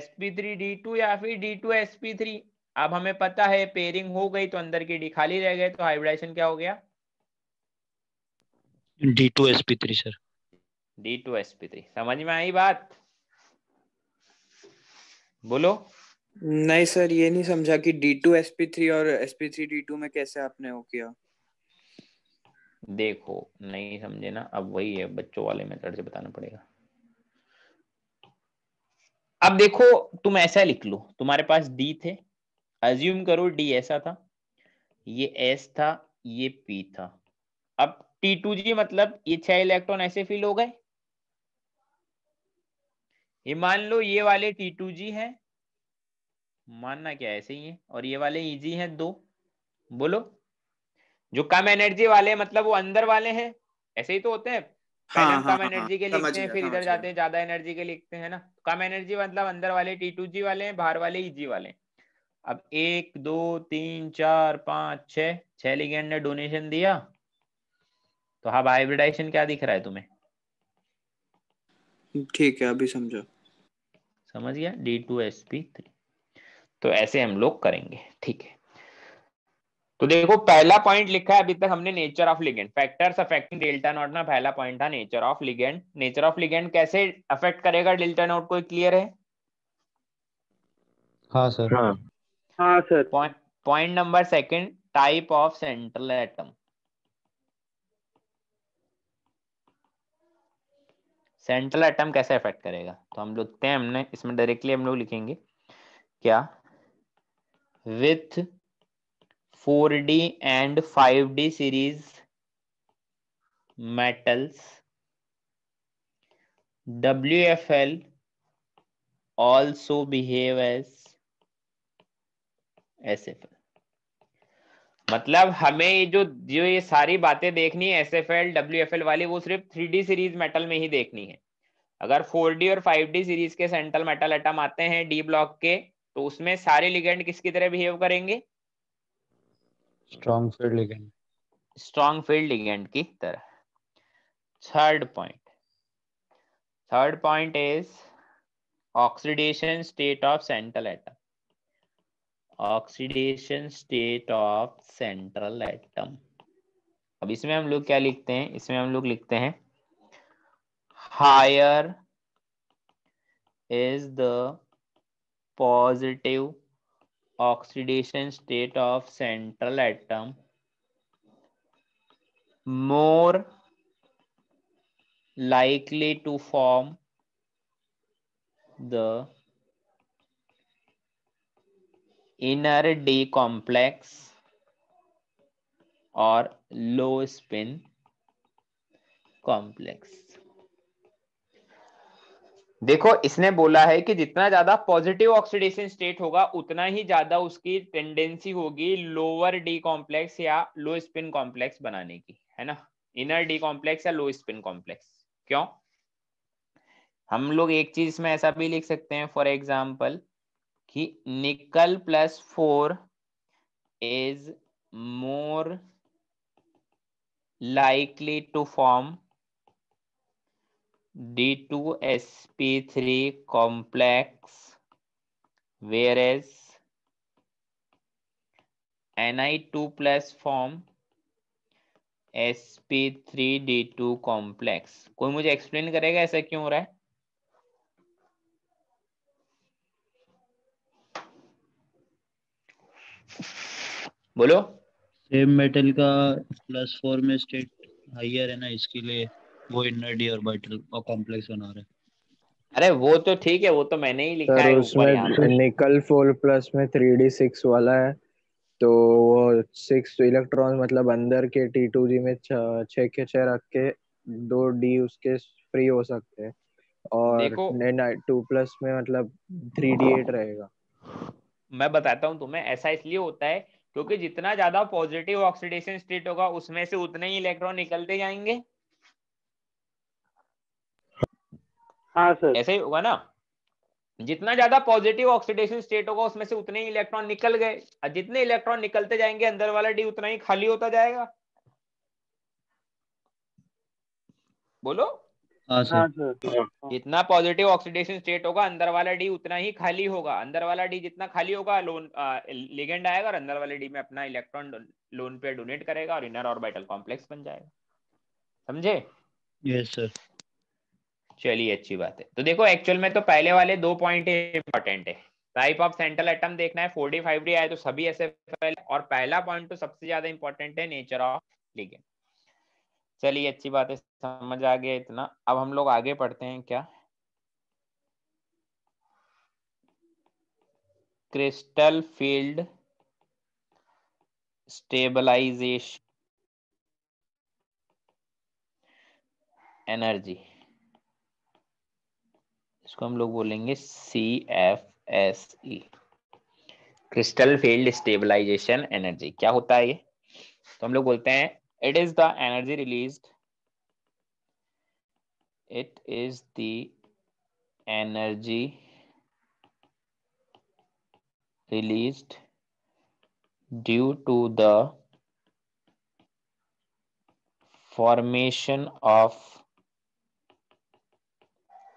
sp3d2 या फिर d2sp3 अब हमें पता है पेयरिंग हो गई तो अंदर की डी खाली रह गए तो हाइब्रिडाइजेशन क्या हो गया D two S P three sir D two S P three समझ में आई बात बोलो नहीं सर ये नहीं समझा कि d two S P three और s P three D two में कैसे आपने वो किया देखो नहीं समझे ना अब वही है बच्चों वाले मेथड से बताना पड़ेगा अब देखो तुम ऐसा लिख लो तुम्हारे पास डी थे अज्यूम करो डी ऐसा था ये एस था ये पी था अब टी टू जी मतलब ये छह इलेक्ट्रॉन ऐसे फिल हो गए ये मान लो ये वाले टी टू जी है मानना क्या ऐसे ही है और ये वाले इजी e हैं दो बोलो जो कम एनर्जी वाले मतलब वो अंदर वाले हैं ऐसे ही तो होते हैं हाँ, हाँ, कम हाँ, एनर्जी हाँ, के लिखते हैं फिर इधर जाते हैं ज्यादा एनर्जी के लिखते हैं ना कम एनर्जी मतलब अंदर वाले टी टू जी वाले हैं बाहर वाले इजी e वाले हैं अब एक दो तीन चार पांच छ छह लिगेंड ने डोनेशन दिया तो हाँ हाइब्रिडाइजेशन क्या दिख रहा है तुम्हें ठीक है अभी समझो समझ गया D two S P three तो ऐसे हम लोग करेंगे ठीक है तो देखो पहला पॉइंट लिखा है अभी तक हमने nature of ligand factors affecting delta naught ना पहला पॉइंट था nature of ligand nature of ligand कैसे अफेक्ट करेगा डेल्टा नॉट को क्लियर है हाँ सर हाँ हाँ sir point number second type of central atom central atom कैसे इफेक्ट करेगा तो हम लोग हमने इसमें डायरेक्टली हम लोग लिखेंगे क्या with 4D and 5D series metals WFL also behave as S F L मतलब हमें जो जो ये सारी बातें देखनी है S F L W F L वाली वो सिर्फ थ्री डी सीरीज मेटल में ही देखनी है अगर फोर डी और फाइव डी सीरीज के सेंट्रल मेटल एटम आते हैं डी ब्लॉक के तो उसमें सारे लिगेंड किसकी तरह बिहेव करेंगे strong field ligand strong field ligand की तरह third point third point is oxidation state of central atom oxidation state of central atom अब इसमें हम लोग क्या लिखते हैं इसमें हम लोग लिखते हैं higher is the positive oxidation state of central atom more likely to form the inner d complex or low spin complex देखो इसने बोला है कि जितना ज्यादा पॉजिटिव ऑक्सीडेशन स्टेट होगा उतना ही ज्यादा उसकी टेंडेंसी होगी लोअर डी कॉम्प्लेक्स या लो स्पिन कॉम्प्लेक्स बनाने की है ना इनर डी कॉम्प्लेक्स या लो स्पिन कॉम्प्लेक्स क्यों हम लोग एक चीज में ऐसा भी लिख सकते हैं फॉर एग्जाम्पल कि nickel plus four is more likely to form d two S P three complex whereas N i two plus form s P three D two complex कोई मुझे एक्सप्लेन करेगा ऐसा क्यों हो रहा है बोलो सेम मेटल का प्लस फोर में स्टेट हाइयर है ना इसके लिए वो इनर डी ऑर्बिटल और कॉम्प्लेक्स बना रहे अरे वो तो ठीक है वो तो मैंने ही लिखा है उसमें निकल फोर प्लस में थ्री डी सिक्स वाला है तो वो सिक्स इलेक्ट्रॉन मतलब अंदर के टी टू जी में छ के छ रख के दो डी उसके फ्री हो सकते हैं और टू प्लस में मतलब थ्री डी एट रहेगा मैं बताता हूँ तुम्हें ऐसा इसलिए होता है क्योंकि जितना ज्यादा पॉजिटिव ऑक्सीडेशन स्टेट होगा उसमें से उतने ही इलेक्ट्रॉन निकलते जाएंगे हाँ सर ही होगा ना जितना ज्यादा पॉजिटिव ऑक्सीडेशन स्टेट होगा उसमें से उतने ही इलेक्ट्रॉन निकल गए और जितने इलेक्ट्रॉन निकलते जाएंगे अंदर वाला डी उतना ही खाली होता जाएगा बोलो हाँ, हाँ, तो जितना पॉजिटिव ऑक्सीडेशन स्टेट होगा अंदर वाला डी उतना ही खाली होगा अंदर वाला डी जितना खाली होगा लोन लिगेंड आएगा और अंदर वाले डी में अपना इलेक्ट्रॉन लोन पे डोनेट करेगा और इनर ऑर्बिटल कॉम्प्लेक्स बन जाएगा समझे यस सर चलिए अच्छी बात है तो देखो एक्चुअल में तो पहले वाले दो पॉइंट इंपॉर्टेंट है टाइप ऑफ सेंट्रल एटम देखना है फोर्टी फाइव डी आए तो सभी ऐसे और पहला पॉइंट तो सबसे ज्यादा इंपॉर्टेंट है नेचर ऑफ लिगेंड चलिए अच्छी बात है समझ आ गया इतना अब हम लोग आगे पढ़ते हैं क्या क्रिस्टल फील्ड स्टेबलाइजेशन एनर्जी इसको हम लोग बोलेंगे C F S E crystal field stabilisation energy क्या होता है ये तो हम लोग बोलते हैं It is the energy released. It is the energy released due to the formation of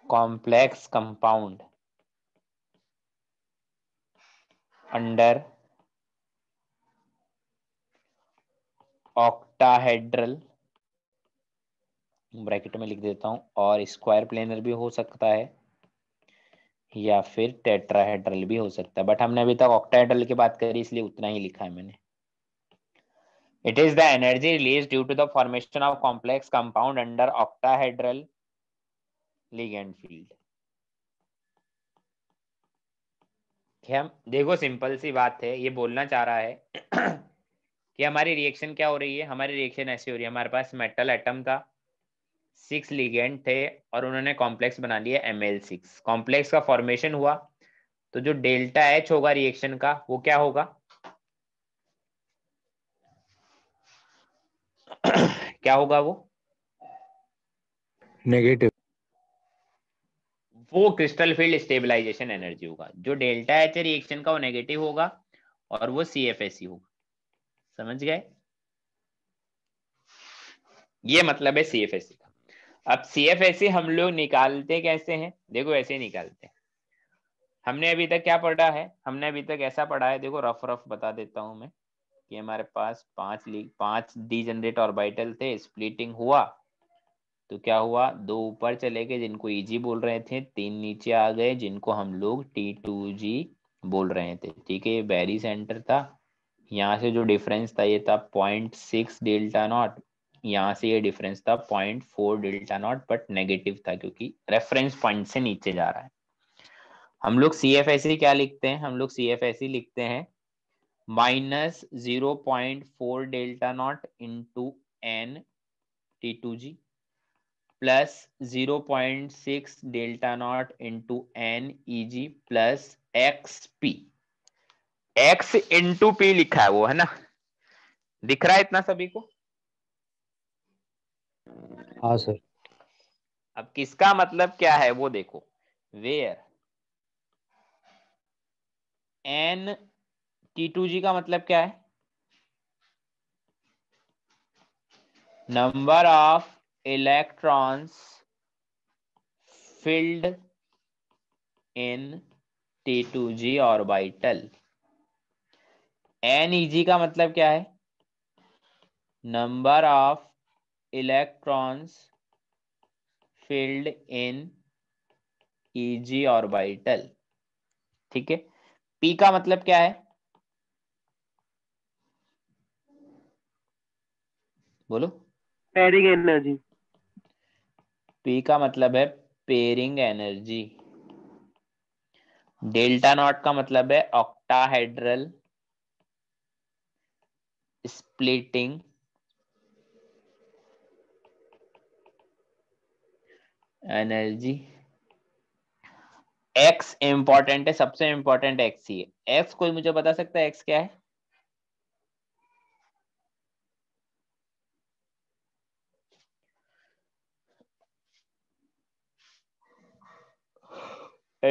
complex compound under ox. Tetrahedral bracket में लिख देता हूं और स्क्वायर प्लेनर भी हो सकता है या फिर टेट्राहेड्रल भी हो सकता है बट हमने अभी तक ऑक्टाहेड्रल की बात करी इसलिए उतना ही लिखा है मैंने it is the energy release due to the formation of complex compound under octahedral ligand field देखो सिंपल सी बात है ये बोलना चाह रहा है कि हमारी रिएक्शन क्या हो रही है हमारी रिएक्शन ऐसी हो रही है हमारे पास मेटल एटम था सिक्स लिगेंड थे और उन्होंने कॉम्प्लेक्स बना लिया एम एल सिक्स कॉम्प्लेक्स का फॉर्मेशन हुआ तो जो डेल्टा एच होगा रिएक्शन का वो क्या होगा क्या होगा वो नेगेटिव वो क्रिस्टल फील्ड स्टेबलाइजेशन एनर्जी होगा जो डेल्टा एच रिएक्शन का वो नेगेटिव होगा और वो सी एफ एस होगा समझ गए ये मतलब है सी का अब सी हम लोग निकालते कैसे हैं देखो ऐसे निकालते हैं हमने अभी तक क्या पढ़ा है हमने अभी तक ऐसा पढ़ा है देखो रफ रफ बता देता हूं मैं कि हमारे पास पांच लीग पांच डी जनरेट और बाइटल थे स्प्लिटिंग हुआ तो क्या हुआ दो ऊपर चले गए जिनको इजी e बोल रहे थे तीन नीचे आ गए जिनको हम लोग टी टू जी बोल रहे थे ठीक है ये बैरी सेंटर था यहाँ से जो डिफरेंस था ये था पॉइंट सिक्स डेल्टा नॉट यहाँ से ये डिफरेंस था point four delta naught but negative था क्योंकि रेफरेंस पॉइंट से नीचे जा रहा है हम लोग सी एफ एस क्या लिखते हैं हम लोग सी एफ एस लिखते हैं minus zero point four delta naught into n t two g plus zero point six delta naught into n e g plus x p x into p लिखा है वो है ना दिख रहा है इतना सभी को हाँ सर अब किसका मतलब क्या है वो देखो where n t two g का मतलब क्या है number of electrons filled t two ji orbital n e g e का मतलब क्या है number of electrons filled in e g orbital ठीक है पी का मतलब क्या है बोलो पेरिंग एनर्जी पी का मतलब है पेरिंग एनर्जी डेल्टा नॉट का मतलब है octahedral splitting energy x important है सबसे इंपॉर्टेंट एक्स ही है एक्स कोई मुझे बता सकता है एक्स क्या है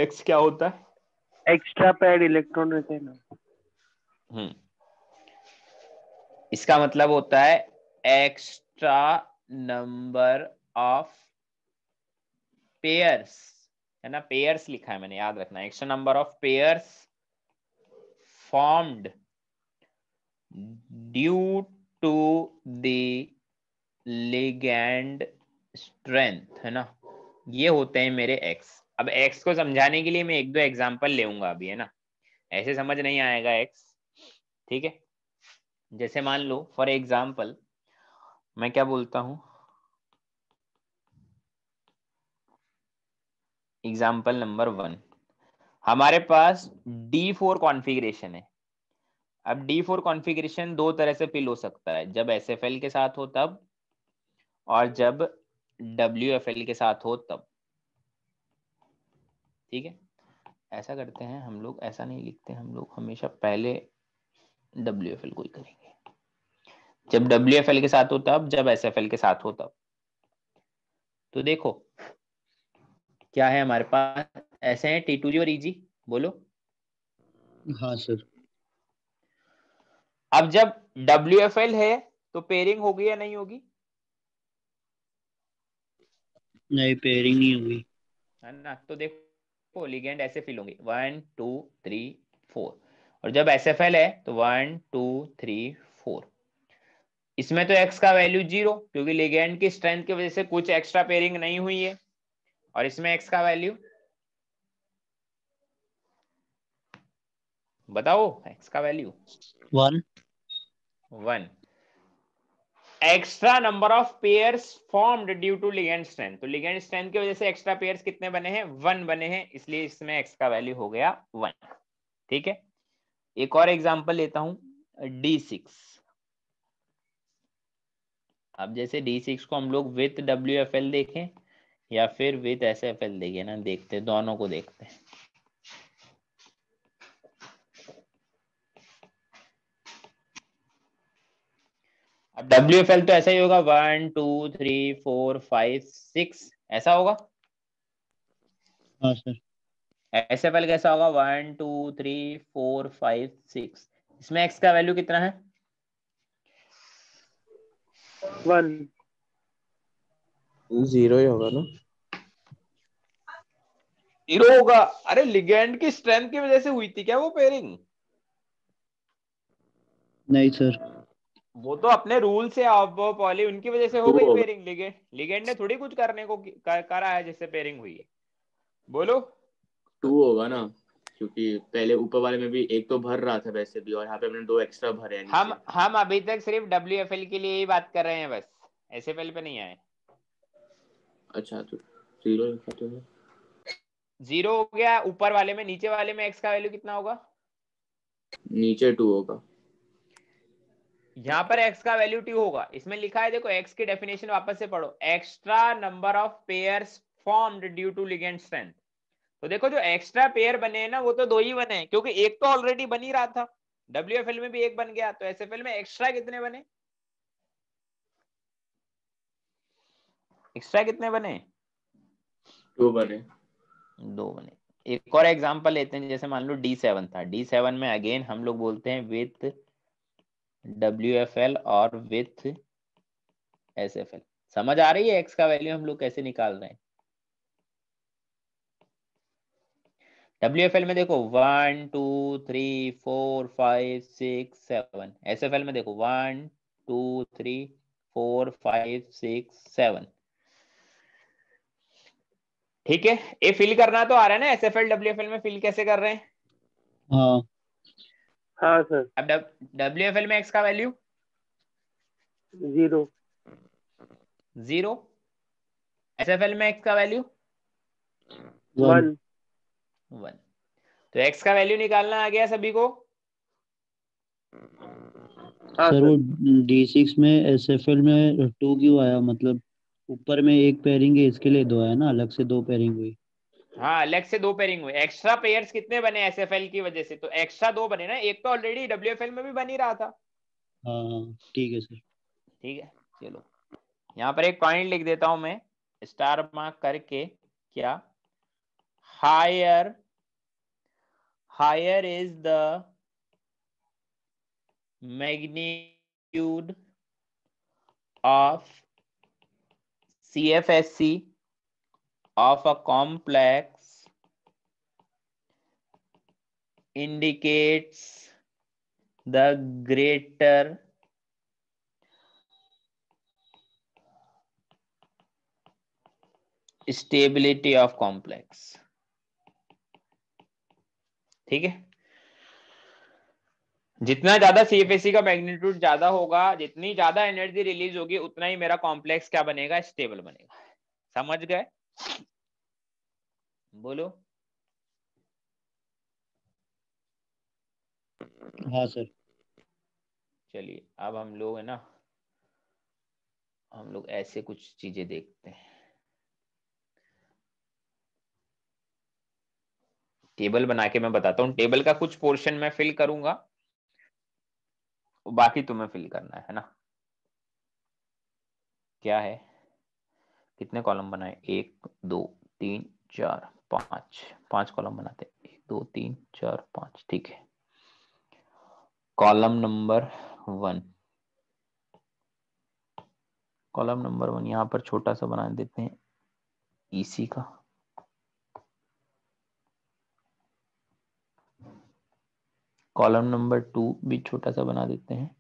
एक्स क्या होता है एक्स्ट्रा पैड इलेक्ट्रॉन रहते हैं ना हम्म इसका मतलब होता है एक्स्ट्रा नंबर ऑफ पेयर्स है ना पेयर्स लिखा है मैंने याद रखना extra number of pairs formed due to the ligand strength है ना ये होते हैं मेरे एक्स अब एक्स को समझाने के लिए मैं एक दो एग्जाम्पल लेगा अभी है ना ऐसे समझ नहीं आएगा एक्स ठीक है जैसे मान लो फॉर एग्जाम्पल मैं क्या बोलता हूं एग्जाम्पल नंबर वन हमारे पास डी फोर कॉन्फिग्रेशन है अब डी फोर कॉन्फिग्रेशन दो तरह से पिल हो सकता है जब एस एफ एल के साथ हो तब और जब डब्ल्यू एफ एल के साथ हो तब ठीक है ऐसा करते हैं हम लोग ऐसा नहीं लिखते हम लोग हमेशा पहले डब्ल्यू एफ एल को ही करेंगे जब डब्ल्यू एफ एल के साथ होता अब जब एस एफ एल के साथ होता तो देखो क्या है हमारे पास ऐसे हैं टी टू जी और ई e जी बोलो हाँ सर अब जब डब्ल्यू एफ एल है तो पेयरिंग होगी या नहीं होगी नहीं पेयरिंग नहीं होगी है ना तो देखो लिगेंड ऐसे फिल होंगे वन टू थ्री फोर और जब एस एफ एल है तो वन टू थ्री फोर इसमें तो एक्स का वैल्यू जीरो क्योंकि लिगेंड की स्ट्रेंथ की वजह से कुछ एक्स्ट्रा पेयरिंग नहीं हुई है और इसमें एक्स का वैल्यू बताओ एक्स का value one one extra number of pairs formed due to ligand strength तो लिगेंड स्ट्रेंथ की वजह से एक्स्ट्रा पेयर्स कितने बने हैं वन बने हैं इसलिए इसमें एक्स का वैल्यू हो गया वन ठीक है एक और एग्जाम्पल लेता हूं डी सिक्स अब जैसे डी सिक्स को हम लोग विथ डब्ल्यू एफ एल देखे या फिर विथ एस एफ एल देखे ना देखते दोनों को देखते अब डब्ल्यू एफ एल तो ऐसा ही होगा one two three four five six ऐसा होगा हाँ सर एस एफ एल कैसा होगा one two three four five six इसमें एक्स का वैल्यू कितना है वन जीरो ही होगा ना जीरो होगा अरे लिगेंड की स्ट्रेंथ की वजह से हुई थी क्या वो पेयरिंग नहीं सर वो तो अपने रूल से आप पॉली उनकी वजह से हो गई पेयरिंग लिगेंड लिगेंड ने थोड़ी कुछ करने को करा है जिससे पेयरिंग हुई है बोलो टू होगा ना क्योंकि पहले ऊपर वाले में भी एक तो भर रहा था वैसे भी और यहाँ पे हमने दो एक्स्ट्रा भरे हैं हम हम अभी तक सिर्फ डब्ल्यू के लिए ही बात कर रहे हैं बस ऐसे पहले पे नहीं आए अच्छा तो जीरो तो जीरो हो गया ऊपर वाले में नीचे वाले में एक्स का वैल्यू कितना होगा नीचे टू होगा यहाँ पर एक्स का वैल्यू टू होगा इसमें लिखा है देखो एक्स की डेफिनेशन वापस से पढ़ो extra number of pairs formed due to ligand strength तो देखो जो एक्स्ट्रा पेयर बने हैं ना वो तो दो ही बने हैं क्योंकि एक तो ऑलरेडी बन ही रहा था डब्ल्यू में भी एक बन गया तो एस में एक्स्ट्रा कितने बने एक्स्ट्रा कितने बने दो बने दो बने एक और एग्जांपल लेते हैं जैसे मान लो डी सेवन था डी सेवन में अगेन हम लोग बोलते हैं विथ डब्ल्यू एफ एल और विथ एस एफ एल समझ आ रही है एक्स का वैल्यू हम लोग कैसे निकाल रहे हैं डब्ल्यू एफ एल में देखो one two three four five six seven S F L में देखो one two three four five six seven ठीक है ये फिल करना तो आ रहा है ना S F L W F L में फिल कैसे कर रहे हैं हाँ सर हाँ, अब डब्ल्यू एफ एल में एक्स का value zero zero S F L में एक्स का वैल्यू वन वन तो एक्स का वैल्यू निकालना आ गया सभी को हाँ, सर वो D6 में SFL में टू क्यों आया मतलब ऊपर में एक पेयरिंग है इसके लिए दो आया ना अलग से दो पेयरिंग हुई हाँ अलग से दो पेयरिंग हुई एक्स्ट्रा पेयर्स कितने बने एसएफएल की वजह से तो एक्स्ट्रा दो बने ना एक तो ऑलरेडी डब्ल्यूएफएल में भी बन ही रहा था हाँ, हाँ ठीक है सर ठीक है चलो यहाँ पर एक पॉइंट लिख देता हूँ मैं स्टार मार्क करके क्या higher higher is the magnitude of CFSC of a complex indicates the greater stability of complex. ठीक है जितना ज्यादा सीएफएसी e का मैग्नीट्यूड ज्यादा होगा जितनी ज्यादा एनर्जी रिलीज होगी उतना ही मेरा कॉम्प्लेक्स क्या बनेगा स्टेबल बनेगा समझ गए बोलो हाँ सर चलिए अब हम लोग है ना हम लोग ऐसे कुछ चीजें देखते हैं टेबल बना के मैं बताता हूँ टेबल का कुछ पोर्शन मैं फिल करूंगा बाकी तुम्हें फिल करना है ना क्या है कितने कॉलम बनाए एक दो तीन चार पांच पांच कॉलम बनाते एक दो तीन चार पांच ठीक है column number one column number one यहाँ पर छोटा सा बना देते हैं ईसी e का कॉलम नंबर टू भी छोटा सा बना देते हैं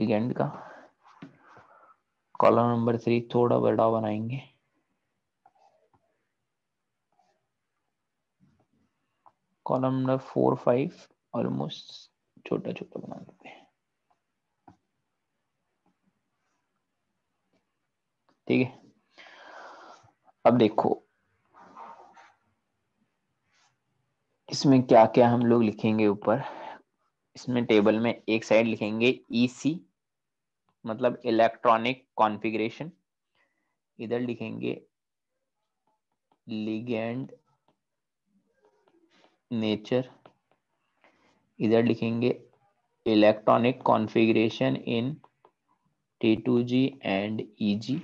एंड का कॉलम नंबर थ्री थोड़ा बड़ा बनाएंगे column number four five almost छोटा छोटा बना देते हैं ठीक है अब देखो इसमें क्या क्या हम लोग लिखेंगे ऊपर इसमें टेबल में एक साइड लिखेंगे ईसी e मतलब इलेक्ट्रॉनिक कॉन्फ़िगरेशन इधर लिखेंगे लिगेंड नेचर इधर लिखेंगे electronic configuration in T two G and E G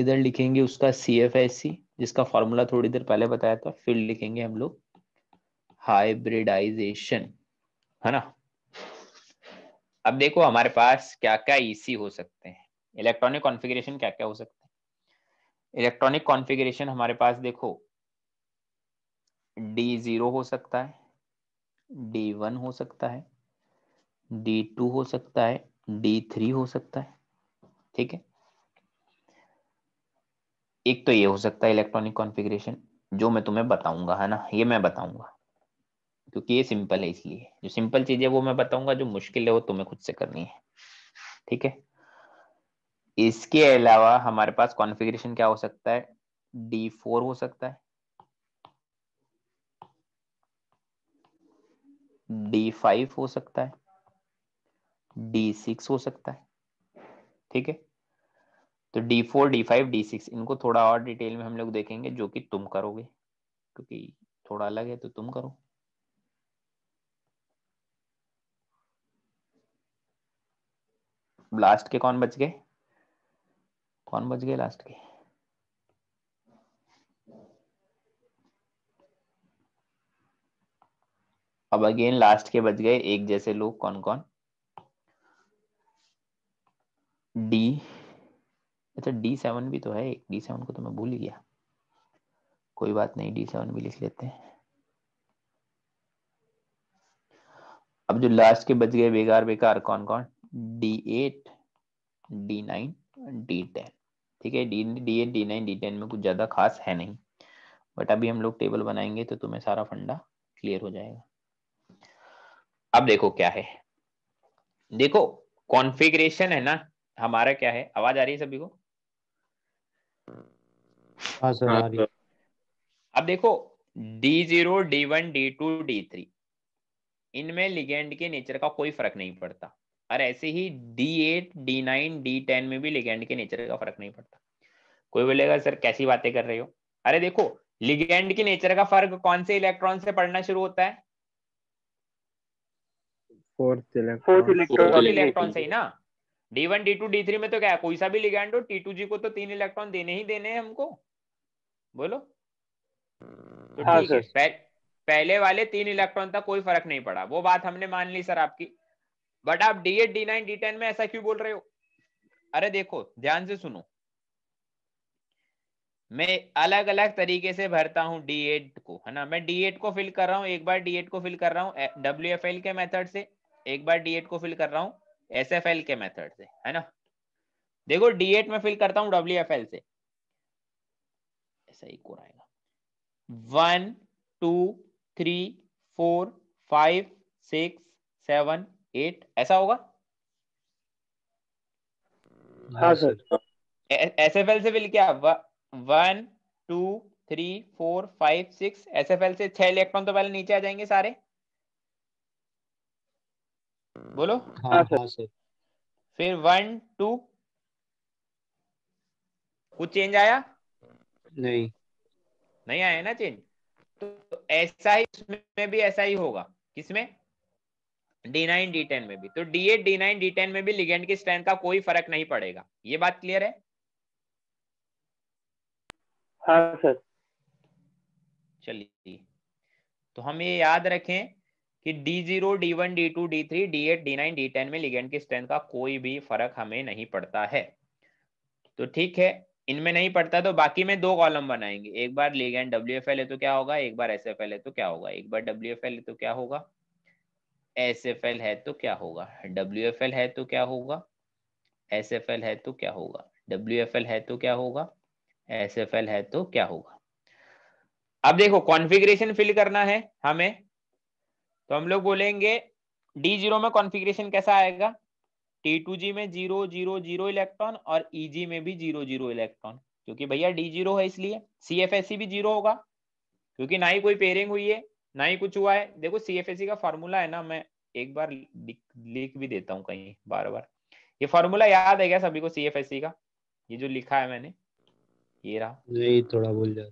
इधर लिखेंगे उसका सी एफ एस सी जिसका फॉर्मूला थोड़ी देर पहले बताया था फिर लिखेंगे हम लोग हाइब्रिडाइजेशन है ना अब देखो हमारे पास क्या क्या e ईसी हो सकते हैं इलेक्ट्रॉनिक कॉन्फ़िगरेशन क्या क्या हो सकते हैं इलेक्ट्रॉनिक कॉन्फ़िगरेशन हमारे पास देखो डी जीरो हो सकता है डी वन हो सकता है डी टू हो सकता है डी थ्री हो सकता है ठीक है एक तो ये हो सकता है इलेक्ट्रॉनिक कॉन्फ़िगरेशन जो मैं तुम्हें बताऊंगा है ना ये मैं बताऊंगा क्योंकि ये सिंपल है इसलिए जो सिंपल चीज है वो मैं बताऊंगा जो मुश्किल है वो तुम्हें खुद से करनी है ठीक है इसके अलावा हमारे पास कॉन्फ़िगरेशन क्या हो सकता है डी फोर हो सकता है डी फाइव हो सकता है डी सिक्स हो सकता है ठीक है तो D four D five D six इनको थोड़ा और डिटेल में हम लोग देखेंगे जो कि तुम करोगे क्योंकि थोड़ा अलग है तो तुम करो लास्ट के कौन बच गए कौन बच गए लास्ट के अब अगेन लास्ट के बच गए एक जैसे लोग कौन कौन डी अच्छा डी सेवन भी तो है डी सेवन को तो मैं भूल ही गया कोई बात नहीं डी सेवन भी लिख लेते हैं अब जो लास्ट के बच गए बेकार बेकार कौन कौन नाइन डी टेन ठीक है D D eight D nine D ten में कुछ ज़्यादा खास है नहीं बट अभी हम लोग टेबल बनाएंगे तो तुम्हें सारा फंडा क्लियर हो जाएगा अब देखो क्या है देखो कॉन्फ़िगरेशन है ना हमारा क्या है आवाज आ रही है सभी को अब देखो D zero D one D two D three इनमें लिगेंड के नेचर का कोई फर्क नहीं पड़ता और ऐसे ही D eight D nine D ten में भी लिगेंड के नेचर का फर्क नहीं पड़ता कोई बोलेगा सर कैसी बातें कर रहे हो अरे देखो लिगेंड के नेचर का फर्क कौन से इलेक्ट्रॉन से पड़ना शुरू होता है इलेक्ट्रॉन इलेक्ट्रॉन सही ना D one D two D three में तो क्या है कोई सा भी लिगेंड हो टी टू जी को तो तीन इलेक्ट्रॉन देने ही देने हैं हमको बोलो तो हाँ, पह, पहले वाले तीन इलेक्ट्रॉन तक कोई फर्क नहीं पड़ा वो बात हमने मान ली सर आपकी बट आप D eight D nine D ten में ऐसा क्यों बोल रहे हो अरे देखो ध्यान से सुनो मैं अलग अलग तरीके से भरता हूँ डी एट को है ना मैं डी एट को फिल कर रहा हूँ एक बार डी एट को फिल कर रहा हूँ डब्ल्यू एफ एल के मेथड से एक बार डी एट को फिल कर रहा हूँ एस एफ एल के मेथड से है ना देखो डी एट में फिल करता हूँ डब्ल्यू एफ एल से ऐसा इक्वल आएगा one two three four five six seven eight ऐसा होगा हाँ सर एस एफ एल से भी लिखे आप one two three four five six S F L से छह इलेक्ट्रॉन तो पहले नीचे आ जाएंगे सारे बोलो हाँ सर हाँ फिर वन टू कुछ चेंज आया नहीं नहीं आया ना चेंज तो ऐसा ही इसमें भी ऐसा ही होगा किसमें D9 D10 में भी तो D8 D9 D10 में भी लिगेंड की स्ट्रेंथ का कोई फर्क नहीं पड़ेगा ये बात क्लियर है हाँ सर चलिए तो हम ये याद रखें कि D0 D1 D2 D3 D8 D9 D10 में लिगेंड की स्ट्रेंथ का कोई भी फर्क हमें नहीं पड़ता है तो ठीक है इनमें नहीं पड़ता तो बाकी में दो कॉलम बनाएंगे एक बार लिगेंड WFL है तो क्या होगा एक बार SFL है तो क्या होगा एक बार WFL है तो क्या होगा एस एफ एल है तो क्या होगा डब्ल्यू एफ एल है तो क्या होगा एस एफ एल है तो क्या होगा डब्ल्यू एफ एल है तो क्या होगा एस एफ एल है तो क्या होगा अब देखो कॉन्फ़िगरेशन फिल करना है हमें तो हम लोग बोलेंगे डी जीरो में कॉन्फ़िगरेशन कैसा आएगा टी टू जी में जीरो जीरो जीरो इलेक्ट्रॉन और ई e जी में भी जीरो जीरो इलेक्ट्रॉन क्योंकि भैया डी जीरो है इसलिए सी एफ एस सी भी जीरो होगा क्योंकि ना ही कोई पेयरिंग हुई है ना ही कुछ हुआ है देखो सी e का फॉर्मूला है ना मैं एक बार लिख भी देता हूँ कहीं बार बार ये फॉर्मूला याद है क्या सभी को सी e का ये जो लिखा है मैंने ये रहा नहीं थोड़ा भूल जा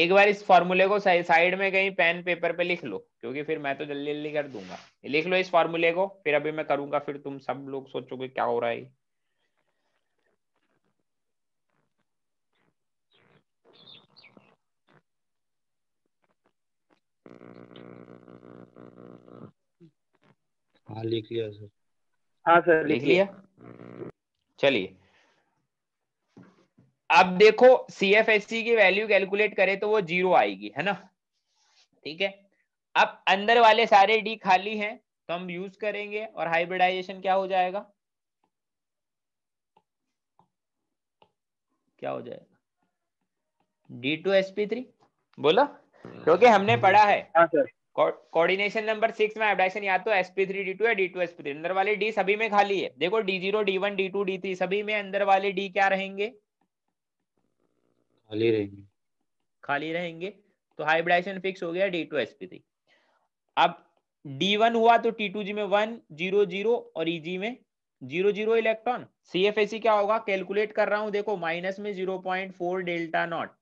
एक बार इस फॉर्मूले को साइड में कहीं पेन पेपर पे लिख लो क्योंकि फिर मैं तो जल्दी जल्दी कर दूंगा लिख लो इस फॉर्मूले को फिर अभी मैं करूंगा फिर तुम सब लोग सोचोगे क्या हो रहा है हाँ लिख लिया सर हाँ सर लिख लिया चलिए अब देखो सी एफ एस सी की वैल्यू कैलकुलेट करें तो वो जीरो आएगी है ना ठीक है अब अंदर वाले सारे डी खाली हैं तो हम यूज करेंगे और हाइब्रिडाइजेशन क्या हो जाएगा क्या हो जाएगा D two S P three बोला क्योंकि हमने हम्म। पढ़ा है कोऑर्डिनेशन नंबर सिक्स में एबडाइशन या तो एसपी थ्री डी टू या डी टू एसपी थ्री अंदर वाले डी सभी में खाली है देखो D zero D one D two D three सभी में अंदर वाले डी क्या रहेंगे खाली रहेंगे खाली रहेंगे तो हाइब्रिडाइजेशन फिक्स हो गया डी टू एसपी थ्री अब डी वन हुआ तो टी टू जी में वन जीरो जीरो और ई e जी में zero zero electron C F A क्या होगा कैलकुलेट कर रहा हूं देखो माइनस में zero point four delta naught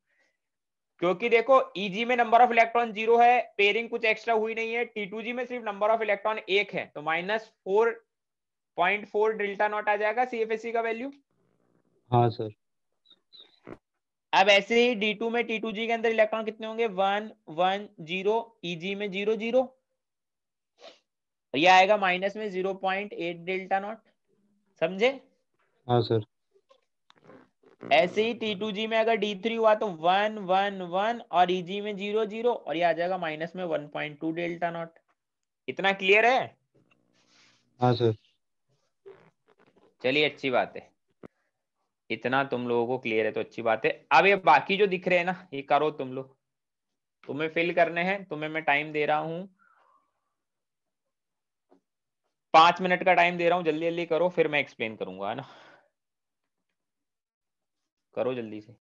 क्योंकि देखो ईजी e में नंबर ऑफ इलेक्ट्रॉन जीरो है पेयरिंग कुछ एक्स्ट्रा हुई नहीं है टी में सिर्फ नंबर ऑफ इलेक्ट्रॉन एक है तो minus four point four delta naught आ जाएगा सीएफएससी का वैल्यू हाँ सर अब ऐसे ही डी टू में टी टू जी के अंदर इलेक्ट्रॉन कितने होंगे वन वन जीरो ईजी में जीरो तो जीरो आएगा माइनस में zero point eight delta naught समझे हाँ सर ऐसे ही टी टू जी में अगर डी थ्री हुआ तो वन वन वन और ई e जी में जीरो जीरो और ये आ जाएगा माइनस में one point two delta naught इतना क्लियर है हाँ सर चलिए अच्छी बात है इतना तुम लोगों को क्लियर है तो अच्छी बात है अब ये बाकी जो दिख रहे हैं ना ये करो तुम लोग तुम्हें फिल करने हैं तुम्हें मैं टाइम दे रहा हूं पांच मिनट का टाइम दे रहा हूं जल्दी जल्दी करो फिर मैं एक्सप्लेन करूंगा है ना करो जल्दी से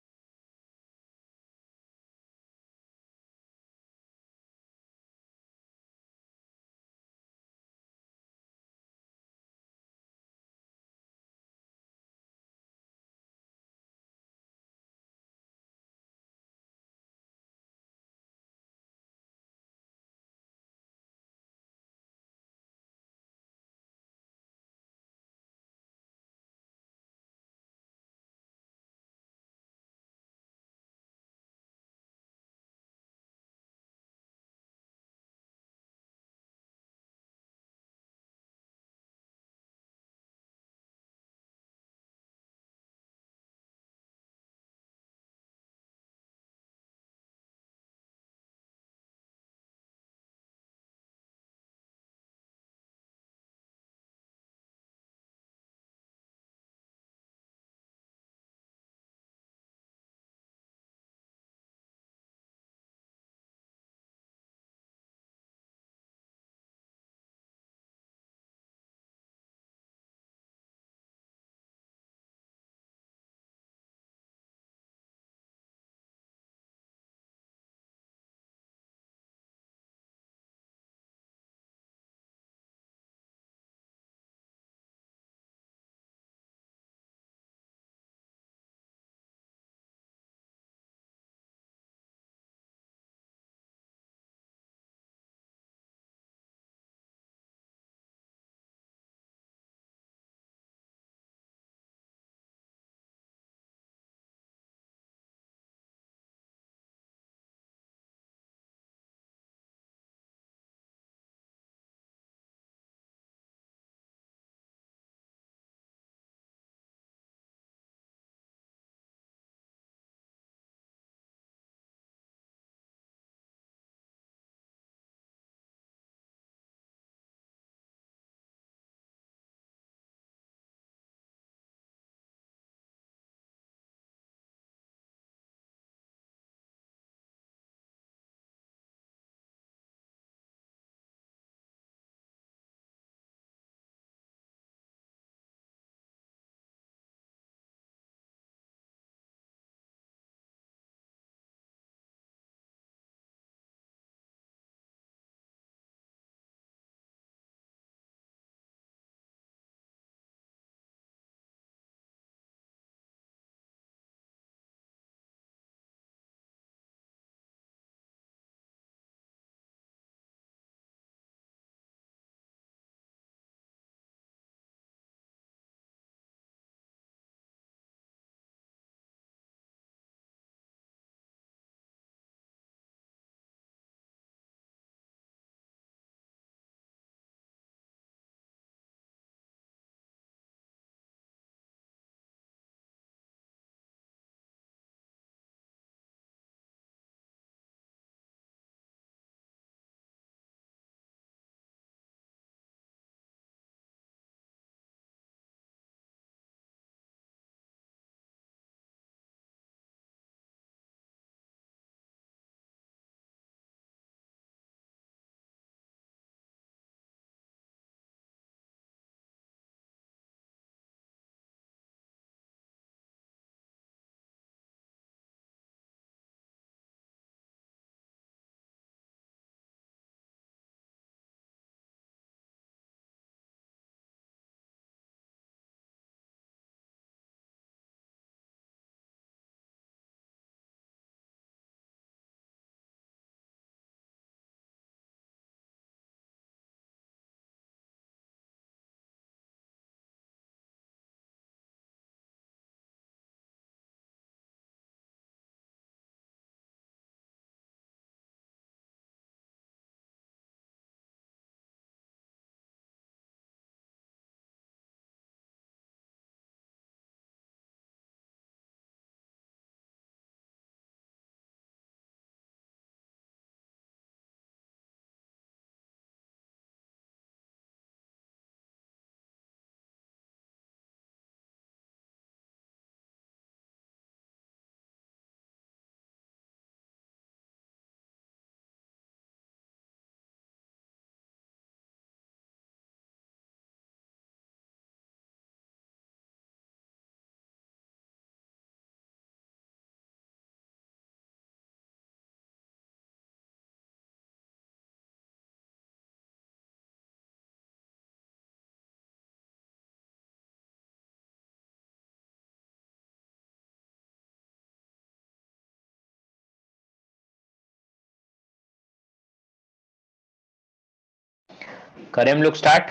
करें हम लोग स्टार्ट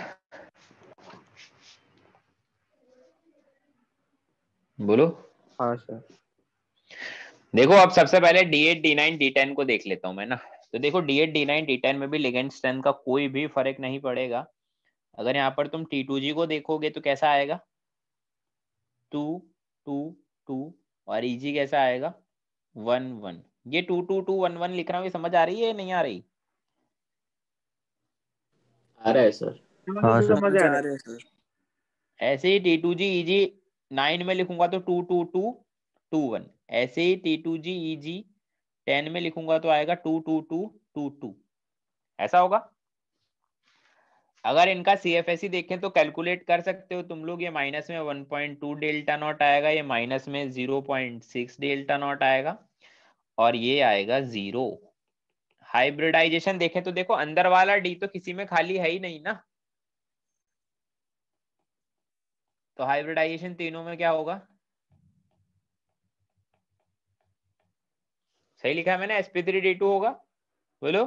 बोलो हाँ सर देखो अब सबसे पहले D8, D9, D10 को देख लेता हूं मैं ना तो देखो D8, D9, D10 में भी लिगेंड स्ट्रेंथ का कोई भी फर्क नहीं पड़ेगा अगर यहाँ पर तुम T2G को देखोगे तो कैसा आएगा टू टू टू और EG कैसा आएगा वन वन ये two two two one one लिख रहा हूँ ये समझ आ रही है नहीं आ रही आ रहा है सर हाँ, हाँ आ रहा है सर ऐसे ही T two G E G nine में लिखूंगा तो two two two two one ऐसे ही T two G E G ten में लिखूंगा तो आएगा two two two two two ऐसा होगा अगर इनका सी एफ एस ई देखें तो कैलकुलेट कर सकते हो तुम लोग ये माइनस में one point two delta naught आएगा ये माइनस में zero point six delta naught आएगा और ये आएगा जीरो हाइब्रिडाइजेशन देखें तो देखो अंदर वाला डी तो किसी में खाली है ही नहीं ना तो हाइब्रिडाइजेशन तीनों में क्या होगा सही लिखा है मैंने d2 होगा बोलो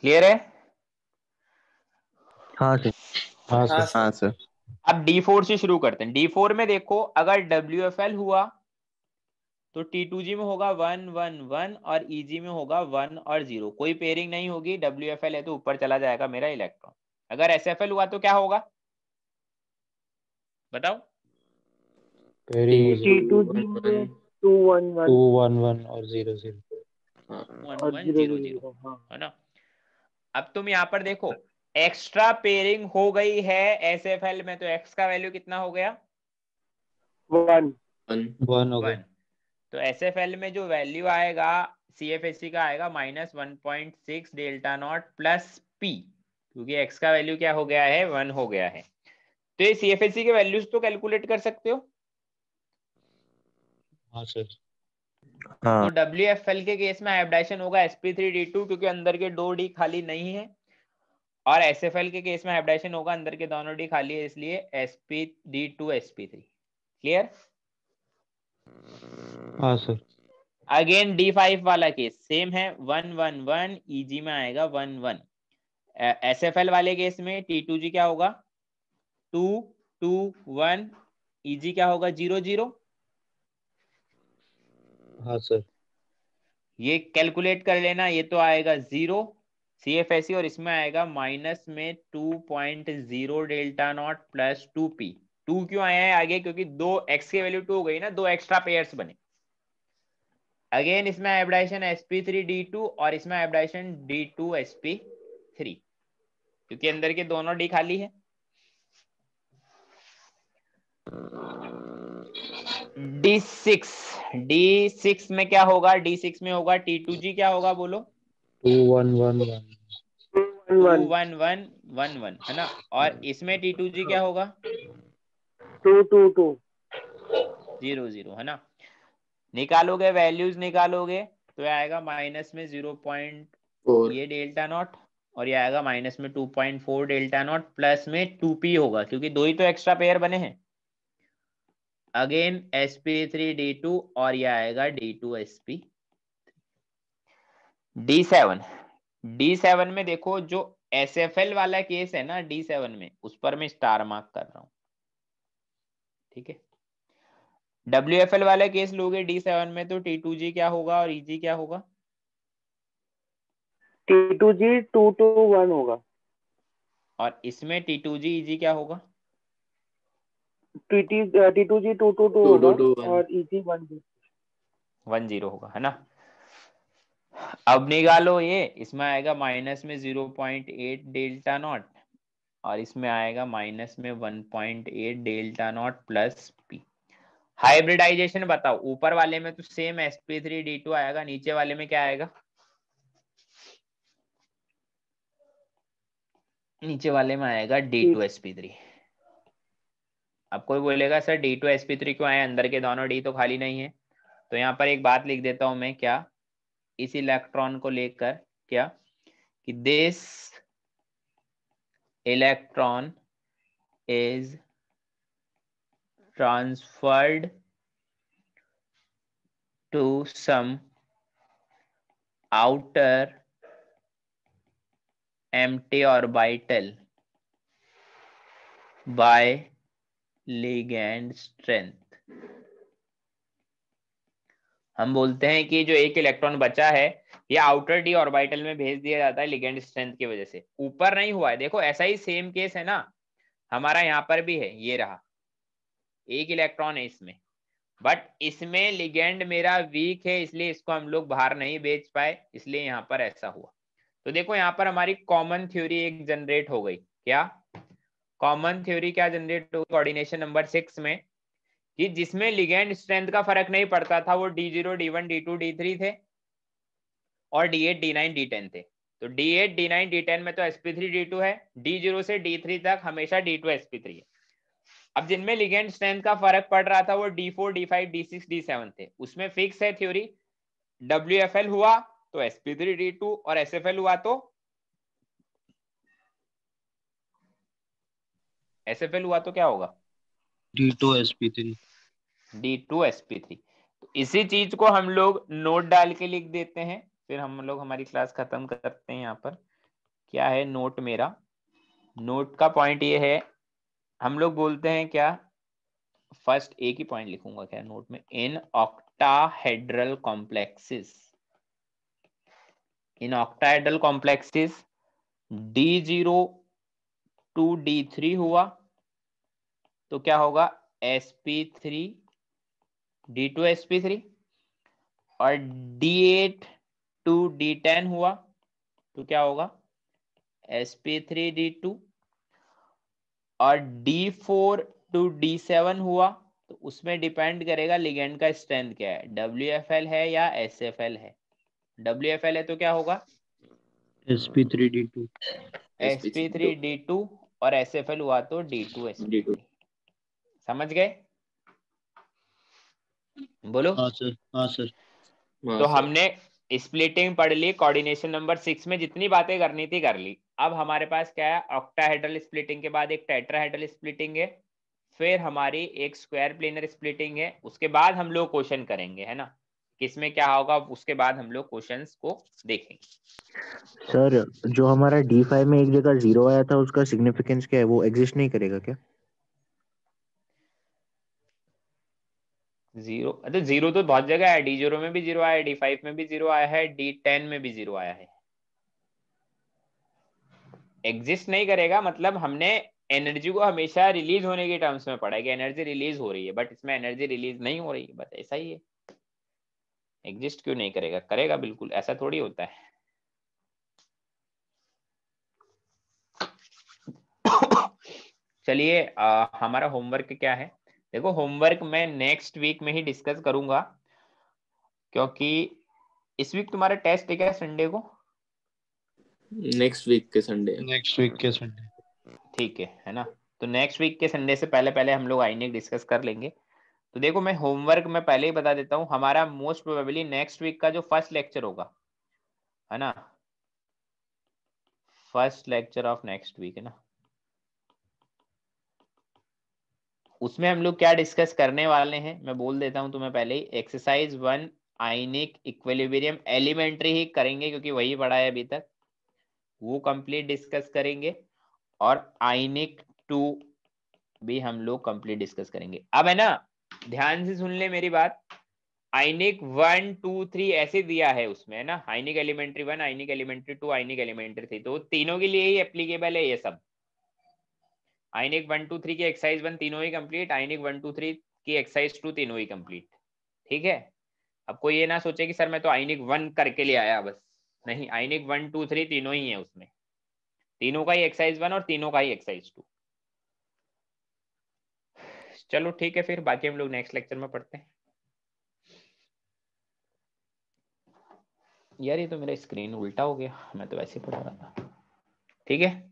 क्लियर है हाँ सर हाँ सर हाँ सर अब D4 से शुरू करते हैं D4 में देखो अगर WFL हुआ तो T2G में होगा वन वन वन और EG में होगा वन और जीरो कोई पेयरिंग नहीं होगी WFL है तो ऊपर चला जाएगा मेरा इलेक्ट्रॉन अगर SFL हुआ तो क्या होगा बताओ अब तुम यहाँ पर देखो एक्स्ट्रा पेयरिंग हो गई है एस एफ एल में तो एक्स का वैल्यू कितना हो गया वन वन तो एस एफ एल में जो वैल्यू आएगा सी एफ एस सी का आएगा minus one point six delta naught plus P क्योंकि एक्स का वैल्यू क्या हो गया है वन हो गया है तो ये सी एफ एस सी के वैल्यूज तो कैलकुलेट कर सकते हो हाँ सर हाँ। तो डब्ल्यू एफ एल के केस में हाइब्रिडाइशन होगा एसपी थ्री डी टू क्योंकि अंदर के दो डी खाली नहीं है और एस एफ एल के केस में हाइब्रिडाइजेशन होगा अंदर के दोनों डी खाली है इसलिए S P D two S P three clear हाँ सर अगेन डी फाइव वाला केस सेम है one one one E G में आएगा one one S F L वाले केस में टी टू जी क्या होगा two two one E G क्या होगा जीरो जीरो हाँ सर ये कैलकुलेट कर लेना ये तो आएगा zero C F S C और इसमें आएगा माइनस में two point zero delta naught plus two P two क्यों आया है आगे क्योंकि दो एक्स की वैल्यू टू हो गई ना दो एक्स्ट्रा पेयर बने अगेन इसमें डी टू और इसमें पी थ्री क्योंकि अंदर के दोनों डी खाली है डी सिक्स डी सिक्स में क्या होगा डी सिक्स में होगा टी टू जी क्या होगा बोलो two one one one two one one one one है ना और इसमें टी टू जी क्या होगा two two two zero zero है ना निकालोगे वैल्यूज निकालोगे तो आएगा माइनस में जीरो पॉइंट ये डेल्टा नॉट और ये आएगा माइनस में two point four delta naught plus में टू पी होगा क्योंकि दो ही तो एक्स्ट्रा पेयर बने हैं again S P three D two और ये आएगा D two S P D seven D seven में देखो जो एस एफ एल वाला केस है ना डी सेवन में उस पर मैं स्टार मार्क कर रहा हूं ठीक है डब्ल्यू एफ एल वाले केस लोगे डी सेवन में तो टी टू जी क्या होगा और ई e जी क्या होगा T two G two two one होगा और इसमें T two G E G क्या होगा T two G two two two होगा और वन e जीरो होगा है ना अब निकालो ये इसमें आएगा माइनस में zero point eight delta naught और इसमें आएगा माइनस में one point eight delta naught plus P hybridisation बताओ ऊपर वाले में तो same S P three D two आएगा नीचे वाले में क्या आएगा नीचे वाले में आएगा D two S P three अब कोई बोलेगा sir D two S P three क्यों आए अंदर के दोनों डी तो खाली नहीं है तो यहाँ पर एक बात लिख देता हूं मैं क्या इस इलेक्ट्रॉन को लेकर क्या कि this electron is transferred to some outer empty orbital bye and strength हम बोलते हैं कि जो एक इलेक्ट्रॉन बचा है ये आउटर डी ऑर्बिटल में भेज दिया जाता है लिगेंड स्ट्रेंथ की वजह से ऊपर नहीं हुआ है देखो ऐसा ही सेम केस है ना हमारा यहाँ पर भी है ये रहा एक इलेक्ट्रॉन है इसमें बट इसमें लिगेंड मेरा वीक है इसलिए इसको हम लोग बाहर नहीं भेज पाए इसलिए यहाँ पर ऐसा हुआ तो देखो यहाँ पर हमारी कॉमन थ्योरी एक जनरेट हो गई क्या कॉमन थ्योरी क्या जनरेट हो कोऑर्डिनेशन नंबर सिक्स में कि जिसमें लिगेंड स्ट्रेंथ का फर्क नहीं पड़ता था वो D zero D one D two D three थे और D eight D nine D ten थे तो D eight D nine D ten में तो एसपी थ्री डी टू है D0 से D3 तक हमेशा D2, sp3 है अब जिनमें लिगेंड स्ट्रेंथ का फर्क पड़ रहा था वो D four D five D six D seven थे उसमें फिक्स है थ्योरी डब्ल्यू एफ एल हुआ तो एसपी थ्री डी टू और एस एफ एल हुआ तो एस एफ एल हुआ तो क्या होगा D two SP three D two S P three इसी चीज को हम लोग नोट डाल के लिख देते हैं फिर हम लोग हमारी क्लास खत्म करते हैं यहाँ पर क्या है नोट मेरा नोट का पॉइंट ये है हम लोग बोलते हैं क्या फर्स्ट एक ही पॉइंट लिखूंगा क्या नोट में in octahedral complexes in octahedral complexes D zero to D three हुआ तो क्या होगा S P three D two S P three और D eight to D ten हुआ तो क्या होगा S P three D two और D four to D seven हुआ तो उसमें डिपेंड करेगा लिगेंड का स्ट्रेंथ क्या है डब्ल्यू एफ एल है या एस एफ एल है डब्ल्यू एफ एल है तो क्या होगा S P three D two S P three D two और एस एफ एल हुआ तो डी टू एस पी समझ गए बोलो हाँ सर हाँ सर हाँ तो हमने स्प्लिटिंग पढ़ ली कोऑर्डिनेशन नंबर सिक्स में जितनी बातें करनी थी कर ली अब हमारे पास क्या है ऑक्टाहेड्रल स्प्लिटिंग के बाद एक टेट्राहेड्रल स्प्लिटिंग है फिर हमारी एक स्क्वायर प्लेनर स्प्लिटिंग है उसके बाद हम लोग क्वेश्चन करेंगे है ना किसमें क्या होगा उसके बाद हम लोग क्वेश्चन को देखेंगे सर जो हमारा डी फाइव में एक जगह जीरो आया था उसका सिग्निफिकेंस क्या है वो एग्जिस्ट नहीं करेगा क्या जीरो अरे जीरो तो बहुत जगह है डी जीरो में भी जीरो आया है डी फाइव में भी जीरो आया है डी टेन में भी जीरो आया है एग्जिस्ट नहीं करेगा मतलब हमने एनर्जी को हमेशा रिलीज होने के टर्म्स में पढ़ा है कि एनर्जी रिलीज हो रही है बट इसमें एनर्जी रिलीज नहीं हो रही है बस ऐसा ही है एग्जिस्ट क्यों नहीं करेगा करेगा बिल्कुल ऐसा थोड़ी होता है चलिए हमारा होमवर्क क्या है देखो होमवर्क मैं नेक्स्ट वीक में ही डिस्कस करूंगा क्योंकि इस वीक तुम्हारा टेस्ट है क्या संडे को नेक्स्ट वीक के संडे नेक्स्ट वीक के संडे ठीक है है ना तो नेक्स्ट वीक के संडे से पहले पहले हम लोग आईने डिस्कस कर लेंगे तो देखो मैं होमवर्क में पहले ही बता देता हूँ हमारा मोस्ट प्रोबेबली नेक्स्ट वीक का जो फर्स्ट लेक्चर होगा है ना first lecture of next week है ना उसमें हम लोग क्या डिस्कस करने वाले हैं मैं बोल देता हूं तुम्हें पहले ही exercise one ionic equilibrium elementary ही करेंगे क्योंकि वही पढ़ा है अभी तक वो कंप्लीट डिस्कस करेंगे और आइनिक टू भी हम लोग कंप्लीट डिस्कस करेंगे अब है ना ध्यान से सुन ले मेरी बात आइनिक वन टू थ्री ऐसे दिया है उसमें है ना ionic elementary one ionic elementary two ionic elementary three तो तीनों के लिए ही एप्लीकेबल है ये सब आइनिक वन टू थ्री की एक्सरसाइज वन तीनों ही complete ionic one two three की एक्सरसाइज टू तीनों ही कंप्लीट ठीक है अब कोई ये ना सोचे कि सर मैं तो आइनिक वन करके ले आया बस नहीं आइनिक वन टू थ्री तीनों ही है उसमें तीनों का ही एक्सरसाइज वन और तीनों का ही एक्सरसाइज टू चलो ठीक है फिर बाकी हम लोग नेक्स्ट लेक्चर में पढ़ते हैं यार ये तो मेरा स्क्रीन उल्टा हो गया मैं तो वैसे पढ़ा रहा था ठीक है